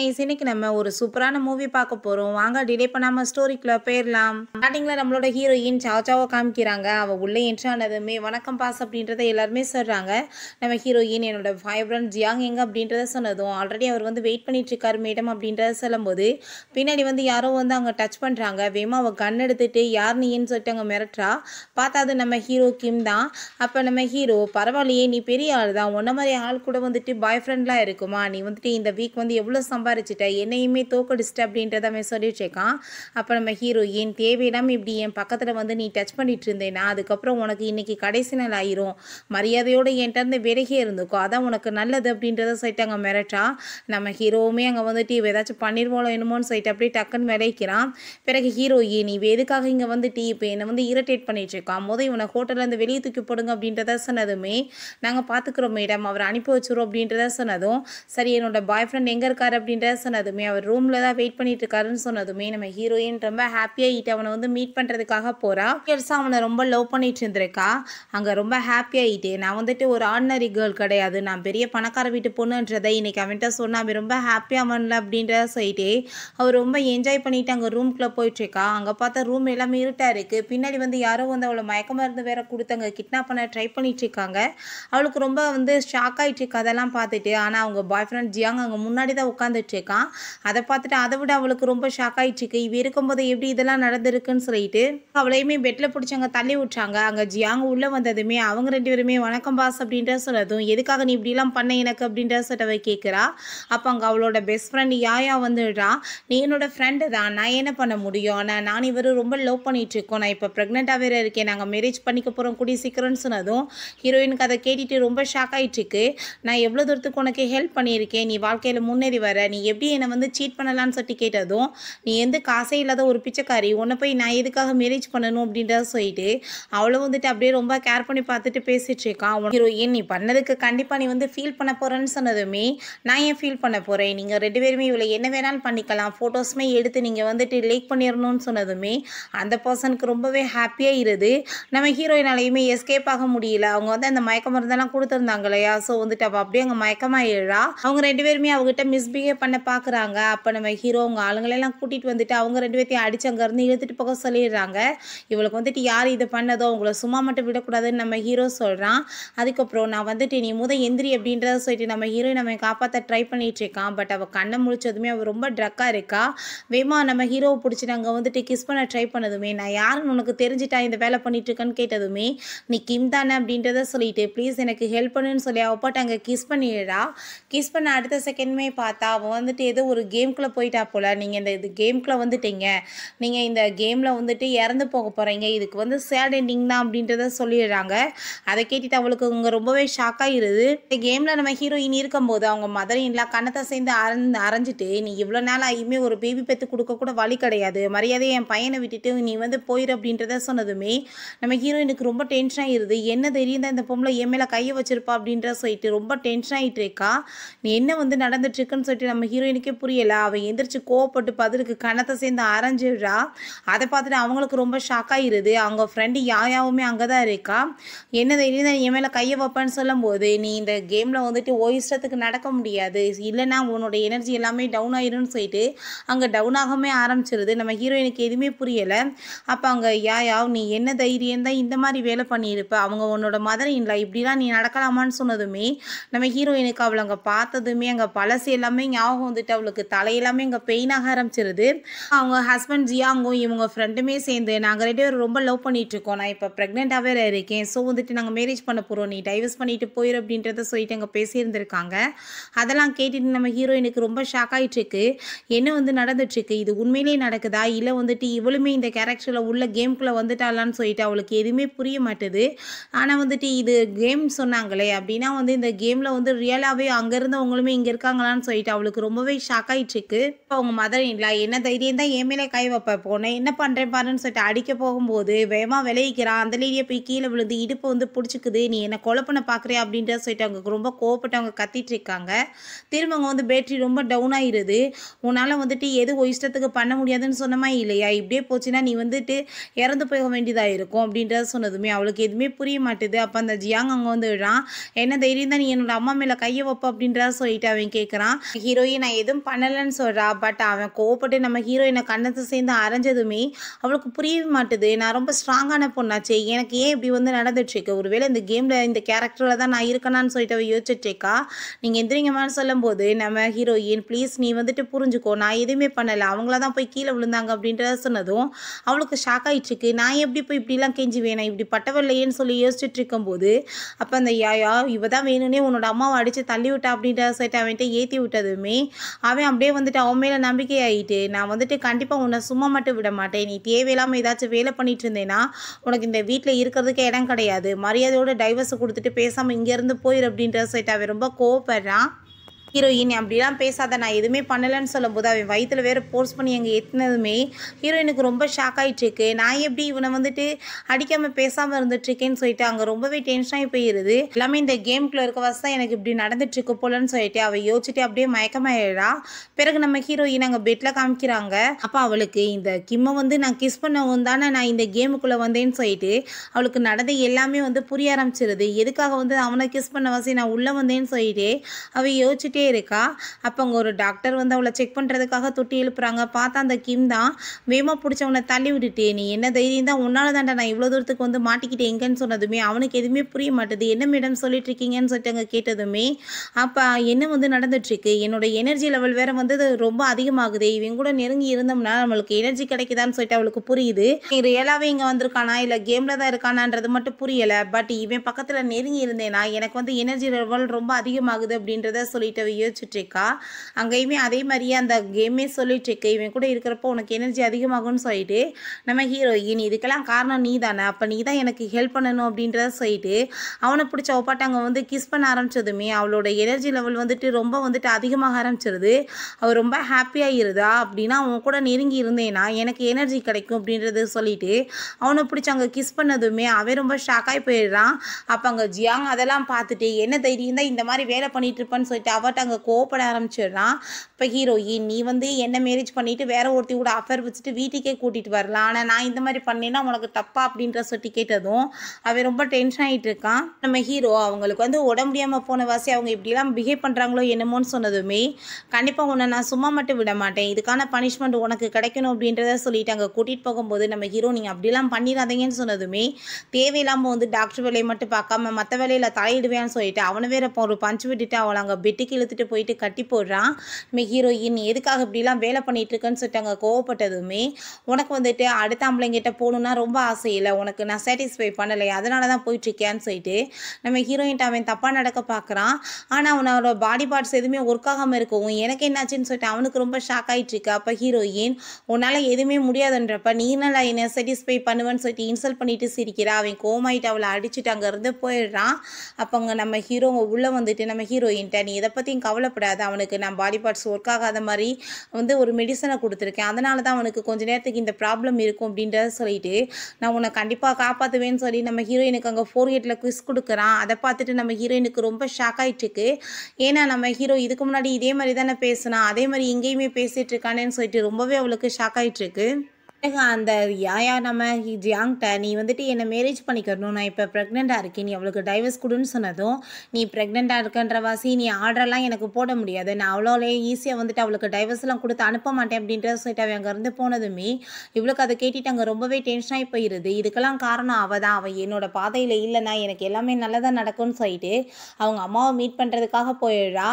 Ice இன்னைக்கு நம்ம ஒரு சூப்பரான மூவி பார்க்க போறோம் வாங்க டிலே பண்ணாம ஸ்டோரிக்குள்ள போயிடலாம் ஸ்டார்டிங்ல நம்மளோட ஹீரோயின் சாவோ காமிக்கிறாங்க அவ உள்ளே என்ட்ரி ஆனதுமே வணக்கம் பாஸ் அப்படின்றத எல்லாருமே சொல்றாங்க நம்ம ஹீரோயின் என்னோட ஃபைப்ரன் ஜியாங் எங்க அப்படின்றத சொன்னதும் ஆல்ரெடி அவர் வந்து வெயிட் பண்ணிட்டு இருக்காரு மேடம் அப்படின்றத சொல்லும்போது பின்னாடி வந்து யாரோ வந்து அவங்க டச் பண்றாங்க வேமா அவ கன் எடுத்துட்டு யார் நீன்னு சொல்லிட்டு அங்கே மிரட்டுறா பார்த்தா அது நம்ம ஹீரோ கிம் தான் அப்ப நம்ம ஹீரோ பரவாயில்லையே நீ பெரிய ஆள் தான் உன்ன மாதிரி ஆள் கூட வந்துட்டு பாய் ஃப்ரெண்ட்லாம் இருக்குமா நீ வந்துட்டு இந்த வீக் வந்து எவ்வளோ சம்பாரிச்சிட்டேன் என்னையுமே தோக்கடிச்சிட்ட அப்படின்றத அவன் சொல்லி வச்சிருக்கான் அப்போ நம்ம என் தேவையில்லாமல் இப்படி என் பக்கத்தில் வந்து நீ டச் பண்ணிட்டு இருந்தேன்னா அதுக்கப்புறம் உனக்கு இன்றைக்கி கடைசி நாள் ஆயிரும் மரியாதையோடு என்கிட்ட இருந்து விலகே இருந்துக்கோ அதான் உனக்கு நல்லது அப்படின்றத சொல்லிட்டு அங்கே மிரட்டா நம்ம ஹீரோவுமே அங்கே வந்துட்டு இவ ஏதாச்சும் பண்ணிடுவோம் என்னமோன்னு சொல்லிட்டு அப்படியே டக்குன்னு விளைக்கிறான் பிறகு ஹீரோயின் நீ எதுக்காக இங்கே வந்துட்டு இப்போ என்னை வந்து இரிட்டேட் பண்ணிட்டு இருக்கான் முதல் இவனை ஹோட்டல்லேருந்து வெளியே தூக்கி போடுங்க அப்படின்றத சொன்னதுமே நாங்கள் பார்த்துக்குறோம் மேடம் அவரை அனுப்பி வச்சுரும் அப்படின்றத சொன்னதும் சரி என்னோட பாய் ஃப்ரெண்ட் எங்கே இருக்காரு அப்படின்றத சொன்னதுமே அவர் ரூமில் தான் வெயிட் பண்ணிட்டு இருக்காருன்னு சொன்னதுமே நம்ம ஹீரோயின் ரொம்ப ஹாப்பியாக ஈட்டு அவனை வந்து மீட் பண்ணுறதுக்காக போகிறா பெருசாக அவனை ரொம்ப லவ் பண்ணிட்டு இருந்திருக்கா அங்கே ரொம்ப ஹாப்பியாக ஈட்டு நான் வந்துட்டு ஒரு ஆர்டினரி கேர்ள் கிடையாது நான் பெரிய பணக்கார வீட்டு பொண்ணுன்றதை இன்றைக்கி அவன்கிட்ட சொன்னால் அவன் ரொம்ப ஹாப்பியாக பண்ணல அப்படின்றத சொல்லிட்டு அவர் ரொம்ப என்ஜாய் பண்ணிட்டு அங்கே ரூம்குள்ளே இருக்கா அங்கே பார்த்தா ரூம் எல்லாமே இருட்டாக இருக்குது பின்னாடி வந்து யாரோ வந்து அவளை மயக்க மருந்து வேற அங்கே கிட்னாப் பண்ண ட்ரை பண்ணிட்டு இருக்காங்க அவளுக்கு ரொம்ப வந்து ஷாக் ஆகிட்டு இருக்கு அதெல்லாம் பார்த்துட்டு ஆனால் அவங்க பாய் ஃப்ரெண்ட் ஜியாங் அங்கே முன்னாடி தான் உட்காந்து உட்காந்துட்டு இருக்கான் அதை பார்த்துட்டு அதை விட அவளுக்கு ரொம்ப ஷாக் ஆயிடுச்சு இவ இருக்கும்போது எப்படி இதெல்லாம் நடந்திருக்குன்னு சொல்லிட்டு அவளையுமே பெட்டில் பிடிச்சவங்க தள்ளி விட்டாங்க அங்கே ஜியாங் உள்ளே வந்ததுமே அவங்க ரெண்டு பேருமே வணக்கம் பாஸ் அப்படின்ற சொல்லதும் எதுக்காக நீ இப்படிலாம் பண்ண எனக்கு அப்படின்ற சொல்லிட்டவ கேட்குறா அப்போ அங்கே அவளோட பெஸ்ட் ஃப்ரெண்ட் யாயா வந்துடுறா நீ என்னோட ஃப்ரெண்டு தான் நான் என்ன பண்ண முடியும் நான் நான் இவரும் ரொம்ப லவ் இருக்கோம் நான் இப்போ ப்ரெக்னெண்ட்டாக வேறு இருக்கேன் நாங்கள் மேரேஜ் பண்ணிக்க போகிறோம் கூடிய சீக்கிரம்னு சொன்னதும் ஹீரோயினுக்கு அதை கேட்டுட்டு ரொம்ப ஷாக் ஆகிட்டு இருக்கு நான் எவ்வளோ தூரத்துக்கு உனக்கு ஹெல்ப் பண்ணியிருக்கேன் நீ வாழ்க்கையில் முன்னேறி வர கேட்குற நீ எப்படி என்னை வந்து சீட் பண்ணலான்னு சொல்லி கேட்டதும் நீ எந்த காசே இல்லாத ஒரு பிச்சைக்காரி உன்னை போய் நான் எதுக்காக மேரேஜ் பண்ணணும் அப்படின்றத சொல்லிட்டு அவ்வளோ வந்துட்டு அப்படியே ரொம்ப கேர் பண்ணி பார்த்துட்டு பேசிட்டு இருக்கான் ஹீரோயின் நீ பண்ணதுக்கு கண்டிப்பாக நீ வந்து ஃபீல் பண்ண போகிறேன்னு சொன்னதுமே நான் ஏன் ஃபீல் பண்ண போகிறேன் நீங்கள் ரெண்டு பேருமே இவ்வளோ என்ன வேணாலும் பண்ணிக்கலாம் ஃபோட்டோஸுமே எடுத்து நீங்கள் வந்துட்டு லைக் பண்ணிடணும்னு சொன்னதுமே அந்த பர்சனுக்கு ரொம்பவே ஹாப்பியாக இருது நம்ம ஹீரோயினாலையுமே எஸ்கேப் ஆக முடியல அவங்க வந்து அந்த மயக்க மருந்தெல்லாம் கொடுத்துருந்தாங்க இல்லையா ஸோ வந்துட்டு அப்போ அப்படியே அங்கே மயக்கமாக எழுறா அவங்க ரெண்டு பேருமே அவங்ககிட்ட மிஸ்பி இப்படியே பண்ண பார்க்குறாங்க அப்போ நம்ம ஹீரோ அவங்க ஆளுங்களெல்லாம் கூட்டிகிட்டு வந்துட்டு அவங்க ரெண்டு பேர்த்தையும் அடிச்சு அங்கேருந்து இழுத்துட்டு போக சொல்லிடுறாங்க இவளுக்கு வந்துட்டு யார் இது பண்ணதோ அவங்கள சும்மா மட்டும் விடக்கூடாதுன்னு நம்ம ஹீரோ சொல்கிறான் அதுக்கப்புறம் நான் வந்துட்டு நீ முத எந்திரி அப்படின்றத சொல்லிட்டு நம்ம ஹீரோ நம்ம காப்பாற்ற ட்ரை பண்ணிகிட்டு இருக்கான் பட் அவள் கண்ணை முழிச்சதுமே அவள் ரொம்ப ட்ரக்காக இருக்கா வேமா நம்ம ஹீரோவை பிடிச்சி நாங்கள் வந்துட்டு கிஸ் பண்ண ட்ரை பண்ணதுமே நான் யாருன்னு உனக்கு தெரிஞ்சுட்டா இந்த வேலை பண்ணிட்டுருக்கேன்னு கேட்டதுமே நீ கிம் தானே அப்படின்றத சொல்லிட்டு ப்ளீஸ் எனக்கு ஹெல்ப் பண்ணுன்னு சொல்லி அவள் அங்கே கிஸ் பண்ணிடுறா கிஸ் பண்ண அடுத்த செகண்ட்மே பார்த்தா அவன் வந்துட்டு ஏதோ ஒரு கேம்குள்ளே போயிட்டா போல் நீங்கள் இந்த இது கேம்குள்ளே வந்துட்டீங்க நீங்கள் இந்த கேமில் வந்துட்டு இறந்து போக போகிறீங்க இதுக்கு வந்து சேட் எண்டிங் தான் அப்படின்றத சொல்லிடுறாங்க அதை கேட்டுட்டு அவளுக்கு இங்கே ரொம்பவே ஷாக்காக இருது இந்த கேமில் நம்ம ஹீரோயின் இருக்கும்போது அவங்க மதர் இல்லை கண்ணத்தை சேர்ந்து அரைஞ்சு அரைஞ்சிட்டு நீ இவ்வளோ நாள் ஆகியுமே ஒரு பேபி பெற்று கொடுக்க கூட வழி கிடையாது மரியாதையை என் பையனை விட்டுட்டு நீ வந்து போயிரு அப்படின்றத சொன்னதுமே நம்ம ஹீரோயினுக்கு ரொம்ப டென்ஷன் ஆகிடுது என்ன தெரியும் இந்த பொம்பளை என் மேலே கையை வச்சிருப்பா அப்படின்ற சொல்லிட்டு ரொம்ப டென்ஷன் ஆகிட்டு இருக்கா நீ என்ன வந்து இருக்குன்னு சொல்லிட்டு வந்துட்டு நம்ம ஹீரோயினுக்கே புரியலை அவள் எந்திரிச்சு கோவப்பட்டு பதிலுக்கு கணத்தை சேர்ந்து அரைஞ்சிடுறா அதை பார்த்துட்டு அவங்களுக்கு ரொம்ப ஷாக் ஆகிடுது அவங்க ஃப்ரெண்டு யாயாவுமே அங்கே தான் இருக்கா என்ன தைரியம் தான் என் மேலே கையை வைப்பேன்னு சொல்லும்போது நீ இந்த கேமில் வந்துட்டு ஓ இஷ்டத்துக்கு நடக்க முடியாது இல்லைன்னா உன்னோட எனர்ஜி எல்லாமே டவுன் ஆயிரும்னு சொல்லிட்டு அங்கே டவுன் ஆகவே ஆரம்பிச்சிருது நம்ம ஹீரோயினுக்கு எதுவுமே புரியலை அப்போ அங்கே யாயாவ் நீ என்ன தைரியம் தான் இந்த மாதிரி வேலை பண்ணியிருப்ப அவங்க உன்னோட மதர் இல்லை இப்படிலாம் நீ நடக்கலாமான்னு சொன்னதுமே நம்ம ஹீரோயினுக்கு அவளை அங்கே பார்த்ததுமே அங்கே பழசு எல்லாமே ஞாபகம் வந்துட்டு அவளுக்கு தலையெல்லாமே இங்கே பெயினாக ஆரம்பிச்சிருது அவங்க ஹஸ்பண்ட் ஜியாங்கும் இவங்க ஃப்ரெண்டுமே சேர்ந்து நாங்கள் ரெண்டு பேரும் ரொம்ப லவ் இருக்கோம் நான் இப்போ ப்ரெக்னெண்ட்டாக வேறு இருக்கேன் ஸோ வந்துட்டு நாங்கள் மேரேஜ் பண்ண போகிறோம் நீ டைவர்ஸ் பண்ணிட்டு போயிரு அப்படின்றத சொல்லிட்டு அங்கே பேசியிருந்திருக்காங்க அதெல்லாம் கேட்டுட்டு நம்ம ஹீரோயினுக்கு ரொம்ப ஷாக் ஆகிட்டுருக்கு என்ன வந்து நடந்துட்டுருக்கு இது உண்மையிலே நடக்குதா இல்லை வந்துட்டு இவளுமே இந்த கேரக்டரில் உள்ள கேம்குள்ளே வந்துட்டாலான்னு சொல்லிட்டு அவளுக்கு எதுவுமே புரிய மாட்டுது ஆனால் வந்துட்டு இது கேம் சொன்னாங்களே அப்படின்னா வந்து இந்த கேமில் வந்து ரியலாகவே அங்கேருந்தவங்களுமே இங்கே இருக்காங்களான்னு சொல்லிட்டு அவளுக்கு அவளுக்கு ரொம்பவே ஷாக் ஆயிட்டு ஆகிட்டுருக்கு அவங்க மதர் இல்லை என்ன தைரியம் தான் என் மேலே கை வைப்ப போனேன் என்ன பண்றேன் பாருன்னு சொல்லிட்டு அடிக்க போகும்போது வேகமாக விளைவிக்கிறான் அந்த லேடியை போய் கீழே விழுந்து இடுப்பு வந்து பிடிச்சிக்குது நீ என்ன கொலை பண்ண பார்க்குறியா அப்படின்ற சொல்லிட்டு அவங்களுக்கு ரொம்ப கோவப்பட்டு அவங்க கத்திட்டு இருக்காங்க திரும்ப அவங்க வந்து பேட்ரி ரொம்ப டவுன் ஆயிருது உன்னால் வந்துட்டு எது இஷ்டத்துக்கு பண்ண முடியாதுன்னு சொன்னமா இல்லையா இப்படியே போச்சுன்னா நீ வந்துட்டு இறந்து போக வேண்டியதாக இருக்கும் அப்படின்றத சொன்னதுமே அவளுக்கு எதுவுமே புரிய மாட்டேது அப்போ அந்த ஜியாங் அங்கே வந்து விழான் என்ன தைரியம் தான் நீ என்னோட அம்மா மேலே கையை வைப்ப அப்படின்றத சொல்லிட்டு அவன் கேட்கறான் ஹீரோயின் நான் எதுவும் பண்ணலைன்னு சொல்கிறா பட் அவன் கோவப்பட்டு நம்ம ஹீரோயினை கண்ணத்து சேர்ந்து அரைஞ்சதுமே அவளுக்கு புரியவே மாட்டுது நான் ரொம்ப ஸ்ட்ராங்கான பொண்ணாச்சே எனக்கு ஏன் இப்படி வந்து நடந்துட்டுருக்கு ஒருவேளை இந்த கேமில் இந்த கேரக்டரில் தான் நான் இருக்கணான்னு சொல்லிட்டு அவள் யோசிச்சுட்ருக்கா நீங்கள் எந்திரிங்கம்மான்னு சொல்லும்போது நம்ம ஹீரோயின் ப்ளீஸ் நீ வந்துட்டு புரிஞ்சுக்கோ நான் எதுவுமே பண்ணலை அவங்கள தான் போய் கீழே விழுந்தாங்க அப்படின்றத சொன்னதும் அவளுக்கு ஷாக் ஆகிட்டுருக்கு நான் எப்படி போய் இப்படிலாம் கெஞ்சுவேன் இப்படி பட்டவில்லையேன்னு சொல்லி யோசிச்சுட்டு இருக்கும்போது அப்போ அந்த யா இவ தான் வேணும்னே உன்னோட அம்மாவை அடித்து தள்ளி விட்டா அப்படின்ற சொல்லிட்டு அவன்கிட்ட ஏற்றி விட்டது இருந்தாலுமே அவன் அப்படியே வந்துட்டு அவன் மேலே நம்பிக்கை ஆகிட்டு நான் வந்துட்டு கண்டிப்பாக உன்னை சும்மா மட்டும் விட மாட்டேன் நீ தேவையில்லாமல் ஏதாச்சும் வேலை பண்ணிட்டு இருந்தேன்னா உனக்கு இந்த வீட்டில் இருக்கிறதுக்கு இடம் கிடையாது மரியாதையோட டைவர்ஸை கொடுத்துட்டு பேசாமல் இங்கேருந்து போயிரு அப்படின்ற சைட் அவன் ரொம்ப கோவப்படுறான் ஹீரோயின் அப்படிலாம் பேசாத நான் எதுவுமே பண்ணலைன்னு சொல்லும்போது அவன் வயிற்றில் வேறு ஃபோர்ஸ் பண்ணி எங்கள் எத்தினதுமே ஹீரோயினுக்கு ரொம்ப ஷாக் ஆகிட்டுருக்கு நான் எப்படி இவனை வந்துட்டு அடிக்காமல் பேசாமல் இருந்துட்டுருக்கேன்னு சொல்லிட்டு அங்கே ரொம்பவே டென்ஷனாகி போயிடுது எல்லாமே இந்த கேம்குள்ளே இருக்க வசதி தான் எனக்கு இப்படி நடந்துட்டுருக்கு போலன்னு சொல்லிட்டு அவள் யோசிச்சுட்டு அப்படியே மயக்கமாயிடா பிறகு நம்ம ஹீரோயின் அங்கே பெட்டில் காமிக்கிறாங்க அப்போ அவளுக்கு இந்த கிம்மை வந்து நான் கிஸ் பண்ணவும் தானே நான் இந்த கேமுக்குள்ளே வந்தேன்னு சொல்லிட்டு அவளுக்கு நடந்த எல்லாமே வந்து புரிய ஆரம்பிச்சிருது எதுக்காக வந்து அவனை கிஸ் பண்ண வசதி நான் உள்ளே வந்தேன்னு சொல்லிட்டு அவள் யோசிச்சுட்டு பேசிக்கிட்டே இருக்கா அப்போ அங்கே ஒரு டாக்டர் வந்து அவளை செக் பண்ணுறதுக்காக தொட்டி எழுப்புறாங்க பார்த்தா அந்த கிம் தான் வேமா பிடிச்சவனை தள்ளி விட்டுட்டே நீ என்ன தைரியம் தான் உன்னால தாண்டா நான் இவ்வளோ தூரத்துக்கு வந்து மாட்டிக்கிட்டேன் எங்கன்னு சொன்னதுமே அவனுக்கு எதுவுமே புரிய மாட்டேது என்ன மேடம் சொல்லிட்டு இருக்கீங்கன்னு சொல்லிட்டு அங்கே கேட்டதுமே அப்போ என்ன வந்து நடந்துட்டுருக்கு என்னோட எனர்ஜி லெவல் வேற வந்து ரொம்ப அதிகமாகுது இவங்க கூட நெருங்கி இருந்தோம்னா நம்மளுக்கு எனர்ஜி கிடைக்குதான்னு சொல்லிட்டு அவளுக்கு புரியுது ரியலாகவே இங்கே வந்திருக்கானா இல்லை கேமில் தான் இருக்கானான்றது மட்டும் புரியலை பட் இவன் பக்கத்தில் நெருங்கி இருந்தேனா எனக்கு வந்து எனர்ஜி லெவல் ரொம்ப அதிகமாகுது அப்படின்றத சொல்லிட்டு யோசிச்சுட்ருக்கா அங்கேயுமே அதே மாதிரியே அந்த கேமே சொல்லிகிட்ருக்கு இவன் கூட இருக்கிறப்போ உனக்கு எனர்ஜி அதிகமாகும்னு சொல்லிட்டு நம்ம ஹீரோயின் இதுக்கெல்லாம் காரணம் நீ தானே அப்போ நீ தான் எனக்கு ஹெல்ப் பண்ணணும் அப்படின்றத சொல்லிட்டு அவனை பிடிச்ச ஒப்பாட்டாங்க வந்து கிஸ் பண்ண ஆரம்பித்ததுமே அவளோட எனர்ஜி லெவல் வந்துட்டு ரொம்ப வந்துட்டு அதிகமாக ஆரம்பிச்சிருது அவள் ரொம்ப ஹாப்பியாக இருந்தா அப்படின்னா அவன் கூட நெருங்கி இருந்தேன்னா எனக்கு எனர்ஜி கிடைக்கும் அப்படின்றத சொல்லிட்டு அவனை பிடிச்ச அங்கே கிஸ் பண்ணதுமே அவன் ரொம்ப ஷாக்காகி போயிடுறான் அப்போ அங்கே ஜியாங் அதெல்லாம் பார்த்துட்டு என்ன தைரியம் தான் இந்த மாதிரி வேலை பண்ணிட்டு இருப்பான்னு சொல்லிட்டு அவட்ட அங்கே கோப்பட ஆரம்பிச்சிடுறான் இப்போ ஹீரோயின் நீ வந்து என்ன மேரேஜ் பண்ணிவிட்டு வேற ஒருத்தி கூட அஃபேர் வச்சுட்டு வீட்டுக்கே கூட்டிகிட்டு வரலாம் ஆனால் நான் இந்த மாதிரி பண்ணேன்னா உனக்கு தப்பா அப்படின்ற சொல்லி கேட்டதும் அவன் ரொம்ப டென்ஷன் ஆகிட்டு இருக்கான் நம்ம ஹீரோ அவங்களுக்கு வந்து உடம்பு முடியாமல் போன வாசி அவங்க இப்படிலாம் பிஹேவ் பண்ணுறாங்களோ என்னமோன்னு சொன்னதுமே கண்டிப்பாக உன்னை நான் சும்மா மட்டும் விட மாட்டேன் இதுக்கான பனிஷ்மெண்ட் உனக்கு கிடைக்கணும் அப்படின்றத சொல்லிட்டு அங்கே கூட்டிகிட்டு போகும்போது நம்ம ஹீரோ நீங்கள் அப்படிலாம் பண்ணிடாதீங்கன்னு சொன்னதுமே தேவையில்லாமல் வந்து டாக்டர் வேலையை மட்டும் பார்க்காம மற்ற வேலையில் தலையிடுவேன்னு சொல்லிட்டு அவனை வேற ஒரு பஞ்சு விட்டுட்டு அவளை அங்கே பெட்டுக்கு இழுத்து எடுத்துகிட்டு போயிட்டு கட்டி போடுறான் நம்ம ஹீரோயின் எதுக்காக இப்படிலாம் வேலை பண்ணிகிட்டு இருக்கேன்னு சொல்லிட்டு அங்கே கோவப்பட்டதுமே உனக்கு வந்துட்டு அடுத்த ஆம்பளைங்கிட்ட போகணுன்னா ரொம்ப ஆசை இல்லை உனக்கு நான் சாட்டிஸ்ஃபை பண்ணலை அதனால தான் போயிட்டுருக்கேன்னு சொல்லிட்டு நம்ம ஹீரோயின்ட்ட அவன் தப்பாக நடக்க பார்க்குறான் ஆனால் அவனோட பாடி பார்ட்ஸ் எதுவுமே ஒர்க் ஆகாமல் இருக்கும் எனக்கு என்னாச்சுன்னு சொல்லிட்டு அவனுக்கு ரொம்ப ஷாக் ஆகிட்டு இருக்கு அப்போ ஹீரோயின் உன்னால் எதுவுமே முடியாதுன்றப்ப நீ நல்லா என்ன சாட்டிஸ்ஃபை பண்ணுவேன்னு சொல்லிட்டு இன்சல்ட் பண்ணிட்டு சிரிக்கிறா அவன் கோமாயிட்டு அவளை அடிச்சுட்டு அங்கேருந்து போயிடுறான் அப்போ அங்கே நம்ம ஹீரோ உள்ளே வந்துட்டு நம்ம ஹீரோயின்ட்ட நீ இதை பற்றி கவலைப்படாது கவலைப்படாத அவனுக்கு நான் பாடி பார்ட்ஸ் ஒர்க் ஆகாத மாதிரி வந்து ஒரு மெடிசனை கொடுத்துருக்கேன் அதனால தான் அவனுக்கு கொஞ்ச நேரத்துக்கு இந்த ப்ராப்ளம் இருக்கும் அப்படின்றத சொல்லிட்டு நான் உன்னை கண்டிப்பாக காப்பாற்றுவேன்னு சொல்லி நம்ம ஹீரோயினுக்கு அங்கே ஃபோர் எயிட்டில் குவிஸ் கொடுக்குறான் அதை பார்த்துட்டு நம்ம ஹீரோயினுக்கு ரொம்ப ஷாக் ஆகிட்டுருக்கு ஏன்னா நம்ம ஹீரோ இதுக்கு முன்னாடி இதே மாதிரி தானே பேசினா அதே மாதிரி இங்கேயுமே பேசிகிட்டு இருக்கானேன்னு சொல்லிட்டு ரொம்பவே அவளுக்கு ஷாக் ஆகிட்டுருக்கு அந்த யாயா நம்ம ஜியாங்கிட்ட நீ வந்துட்டு என்னை மேரேஜ் பண்ணிக்கணும் நான் இப்போ ப்ரெக்னெண்ட்டாக இருக்கேன் நீ அவளுக்கு டைவர்ஸ் கொடுன்னு சொன்னதும் நீ ப்ரெக்னெண்ட்டாக இருக்கன்ற வாசி நீ ஆர்டர்லாம் எனக்கு போட முடியாது நான் அவ்வளோலே ஈஸியாக வந்துட்டு அவளுக்கு டைவர்ஸ்லாம் கொடுத்து அனுப்ப மாட்டேன் அப்படின்ற சொல்லிட்டு அவன் அங்கேருந்து போனதுமே இவளுக்கு அதை கேட்டுட்டு அங்கே ரொம்பவே டென்ஷனாகி போயிடுது இதுக்கெல்லாம் காரணம் அவள் தான் அவள் என்னோட பாதையில் இல்லைனா எனக்கு எல்லாமே நல்லதாக நடக்கும்னு சொல்லிட்டு அவங்க அம்மாவை மீட் பண்ணுறதுக்காக போயிடுறா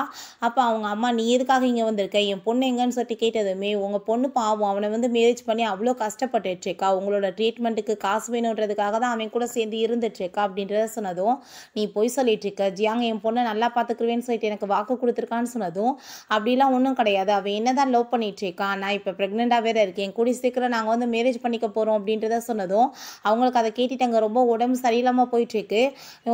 அப்போ அவங்க அம்மா நீ எதுக்காக இங்கே வந்திருக்க என் பொண்ணு எங்கன்னு சொல்லிட்டு கேட்டதுமே உங்கள் பொண்ணு பாவம் அவனை வந்து மேரேஜ் பண்ணி அவ்வளோ கஷ்டப்பட்டுட்ருக்கா உங்களோட ட்ரீட்மெண்ட்டுக்கு காசு வேணுன்றதுக்காக தான் அவன் கூட சேர்ந்து இருந்துட்டுருக்கா அப்படின்றத சொன்னதும் நீ பொய் சொல்லிட்டுருக்க ஜியாங்க என் பொண்ணை நல்லா பார்த்துக்குருவேன்னு சொல்லிட்டு எனக்கு வாக்கு கொடுத்துருக்கான்னு சொன்னதும் அப்படிலாம் ஒன்றும் கிடையாது அவன் என்ன தான் லவ் பண்ணிகிட்ருக்கான் நான் இப்போ ப்ரெக்னெண்ட்டாக வேறு இருக்கேன் கூடி சீக்கிரம் நாங்கள் வந்து மேரேஜ் பண்ணிக்க போகிறோம் அப்படின்றத சொன்னதும் அவங்களுக்கு அதை அங்கே ரொம்ப உடம்பு சரியில்லாமல் போயிட்டுருக்கு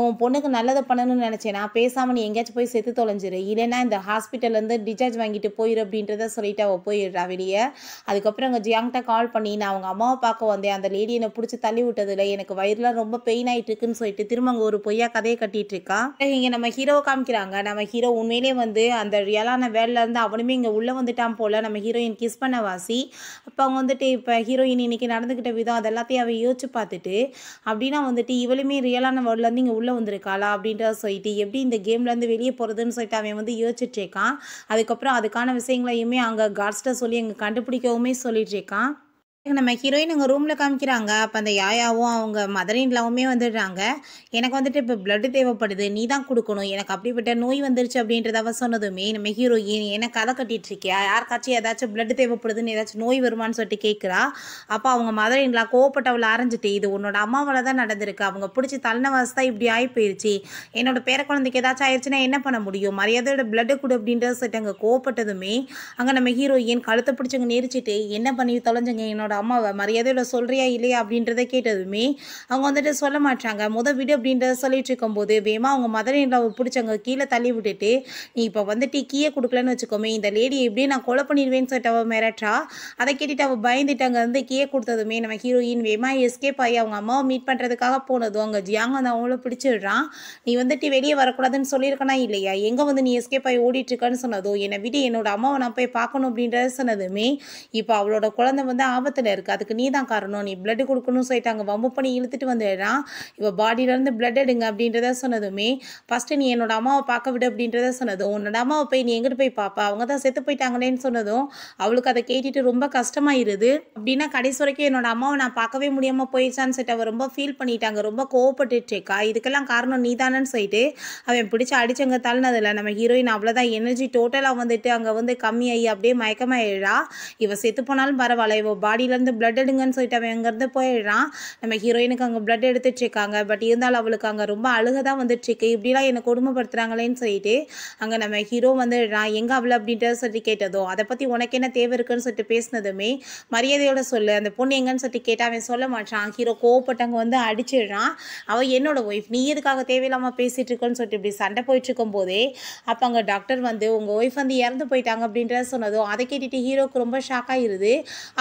உன் பொண்ணுக்கு நல்லது பண்ணணும்னு நினச்சேன் நான் பேசாமல் நீ எங்கேயாச்சும் போய் செத்து தொலைஞ்சிரு இல்லைன்னா இந்த ஹாஸ்பிட்டல்லேருந்து டிஸ்சார்ஜ் வாங்கிட்டு போயிடு அப்படின்றத சொல்லிட்டு அவள் போயிடுறா வெளியே அதுக்கப்புறம் அங்கே ஜியாங்கிட்ட கால் பண்ணி நான் அவங்க அம்மாவை பார்க்க வந்தேன் அந்த லேடி என்னை பிடிச்சி தள்ளி விட்டதுல எனக்கு வயிறுலாம் ரொம்ப பெயின் ஆகிட்டு இருக்குன்னு சொல்லிட்டு திரும்ப அங்கே ஒரு பொய்யா கதையை கட்டிட்டு இருக்கான் இங்கே நம்ம ஹீரோ காமிக்கிறாங்க நம்ம ஹீரோ உண்மையிலே வந்து அந்த ரியலான இருந்து அவனுமே இங்கே உள்ளே வந்துட்டான் போல் நம்ம ஹீரோயின் கிஸ் பண்ண வாசி அப்போ அவங்க வந்துட்டு இப்போ ஹீரோயின் இன்றைக்கி நடந்துக்கிட்ட விதம் அதெல்லாத்தையும் அவன் யோசிச்சு பார்த்துட்டு அப்படின்னா வந்துட்டு இவளுமே ரியலான இருந்து இங்கே உள்ளே வந்திருக்காளா அப்படின்றத சொல்லிட்டு எப்படி இந்த கேம்லேருந்து வெளியே போகிறதுன்னு சொல்லிட்டு அவன் வந்து இருக்கான் அதுக்கப்புறம் அதுக்கான விஷயங்களையுமே அங்கே காட்ஸ்ட்டை சொல்லி எங்கள் கண்டுபிடிக்கவுமே சொல்லிட்டு இருக்கான் நம்ம ஹீரோயின் அங்கே ரூமில் காமிக்கிறாங்க அப்போ அந்த யாயாவும் அவங்க மதரின் இன்லாவுமே வந்துடுறாங்க எனக்கு வந்துட்டு இப்போ பிளட்டு தேவைப்படுது நீ தான் கொடுக்கணும் எனக்கு அப்படிப்பட்ட நோய் வந்துருச்சு அப்படின்றதாவ சொன்னதுமே நம்ம ஹீரோயின் என்ன கதை கட்டிகிட்ருக்கியா யாருக்காச்சும் ஏதாச்சும் பிளட்டு தேவைப்படுதுன்னு ஏதாச்சும் நோய் வருமானு சொல்லிட்டு கேட்குறா அப்போ அவங்க மதரின்லாம் கோவப்பட்டவளை ஆரஞ்சிட்டு இது உன்னோட அம்மாவில் தான் நடந்திருக்கு அவங்க பிடிச்சி தள்ளின வசதி இப்படி ஆகி போயிடுச்சு என்னோடய பேர குழந்தைக்கு ஏதாச்சும் ஆயிடுச்சுன்னா என்ன பண்ண முடியும் மரியாதையோட பிளட்டு கொடு அப்படின்றத சொல்லிட்டு அங்கே கோவப்பட்டதுமே அங்கே நம்ம ஹீரோயின் கழுத்தை பிடிச்சவங்க நெரிச்சிட்டு என்ன பண்ணி தொலைஞ்சுங்க என்னோட அந்த அம்மாவை மரியாதையோட சொல்கிறியா இல்லையா அப்படின்றத கேட்டதுமே அவங்க வந்துட்டு சொல்ல மாட்டாங்க முத வீடு அப்படின்றத சொல்லிட்டு இருக்கும்போது வேமா அவங்க மதர் இன்லாவை பிடிச்சவங்க கீழே தள்ளி விட்டுட்டு நீ இப்போ வந்துட்டு கீழே கொடுக்கலன்னு வச்சுக்கோமே இந்த லேடி எப்படி நான் கொலை பண்ணிடுவேன்னு சொல்லிட்டு அவள் மிரட்டா அதை கேட்டுட்டு அவள் அங்கே வந்து கீழே கொடுத்ததுமே நம்ம ஹீரோயின் வேமா எஸ்கேப் ஆகி அவங்க அம்மாவை மீட் பண்ணுறதுக்காக போனதும் அங்கே ஜியாங் வந்து அவங்கள பிடிச்சிடுறான் நீ வந்துட்டு வெளியே வரக்கூடாதுன்னு சொல்லியிருக்கனா இல்லையா எங்கே வந்து நீ எஸ்கேப் ஆகி ஓடிட்டுருக்கன்னு சொன்னதோ என்னை விட்டு என்னோட அம்மாவை நான் போய் பார்க்கணும் அப்படின்றத சொன்னதுமே இப்போ அவளோட குழந்தை வந்து ஆபத்து வேறு இருக்குது அதுக்கு நீ தான் காரணம் நீ பிளட் கொடுக்கணும்னு சொல்லிட்டு அங்கே வம்பு பண்ணி இழுத்துட்டு வந்துடுறா இவள் பாடியிலேருந்து பிளட் எடுங்க அப்படின்றத சொன்னதுமே ஃபஸ்ட்டு நீ என்னோட அம்மாவை பார்க்க விடு அப்படின்றத சொன்னதும் உன்னோட அம்மாவை போய் நீ எங்கிட்டு போய் பார்ப்பா அவங்க தான் செத்து போயிட்டாங்களேன்னு சொன்னதும் அவளுக்கு அதை கேட்டுட்டு ரொம்ப கஷ்டமாயிருது அப்படின்னா கடைசி வரைக்கும் என்னோட அம்மாவை நான் பார்க்கவே முடியாமல் போயிடுச்சான்னு சொல்லிட்டு அவள் ரொம்ப ஃபீல் பண்ணிட்டாங்க ரொம்ப கோவப்பட்டுட்ருக்கா இதுக்கெல்லாம் காரணம் நீ தானேன்னு சொல்லிட்டு அவன் பிடிச்ச அடிச்சங்க தள்ளினதுல நம்ம ஹீரோயின் அவ்வளோதான் எனர்ஜி டோட்டலாக வந்துட்டு அங்கே வந்து கம்மியாகி அப்படியே மயக்கமாயிடா இவள் செத்து போனாலும் பரவாயில்ல இவள் பாடியில் இருந்து பிளட் எடுங்கன்னு சொல்லிட்டு அவன் அங்கேருந்து போயிடுறான் நம்ம ஹீரோயினுக்கு அங்கே பிளட் இருக்காங்க பட் இருந்தாலும் அவளுக்கு அங்கே ரொம்ப அழுகதான் வந்துட்டு வந்துட்டுருக்கு இப்படிலாம் என்னை கொடுமைப்படுத்துகிறாங்களேன்னு சொல்லிட்டு அங்கே நம்ம ஹீரோ வந்துடுறான் எங்கே அவளை அப்படின்றத சொல்லி கேட்டதோ அதை பற்றி உனக்கு என்ன தேவை இருக்குன்னு சொல்லிட்டு பேசினதுமே மரியாதையோட சொல்லு அந்த பொண்ணு எங்கன்னு சொல்லிட்டு கேட்டால் அவன் சொல்ல மாட்டான் ஹீரோ கோவப்பட்டவங்க வந்து அடிச்சிடுறான் அவள் என்னோட ஒய்ஃப் நீ எதுக்காக தேவையில்லாமல் பேசிகிட்டு இருக்கோன்னு சொல்லிட்டு இப்படி சண்டை இருக்கும் போதே அப்போ அங்கே டாக்டர் வந்து உங்கள் ஒய்ஃப் வந்து இறந்து போயிட்டாங்க அப்படின்றத சொன்னதும் அதை கேட்டுட்டு ஹீரோக்கு ரொம்ப ஷாக் ஆயிருது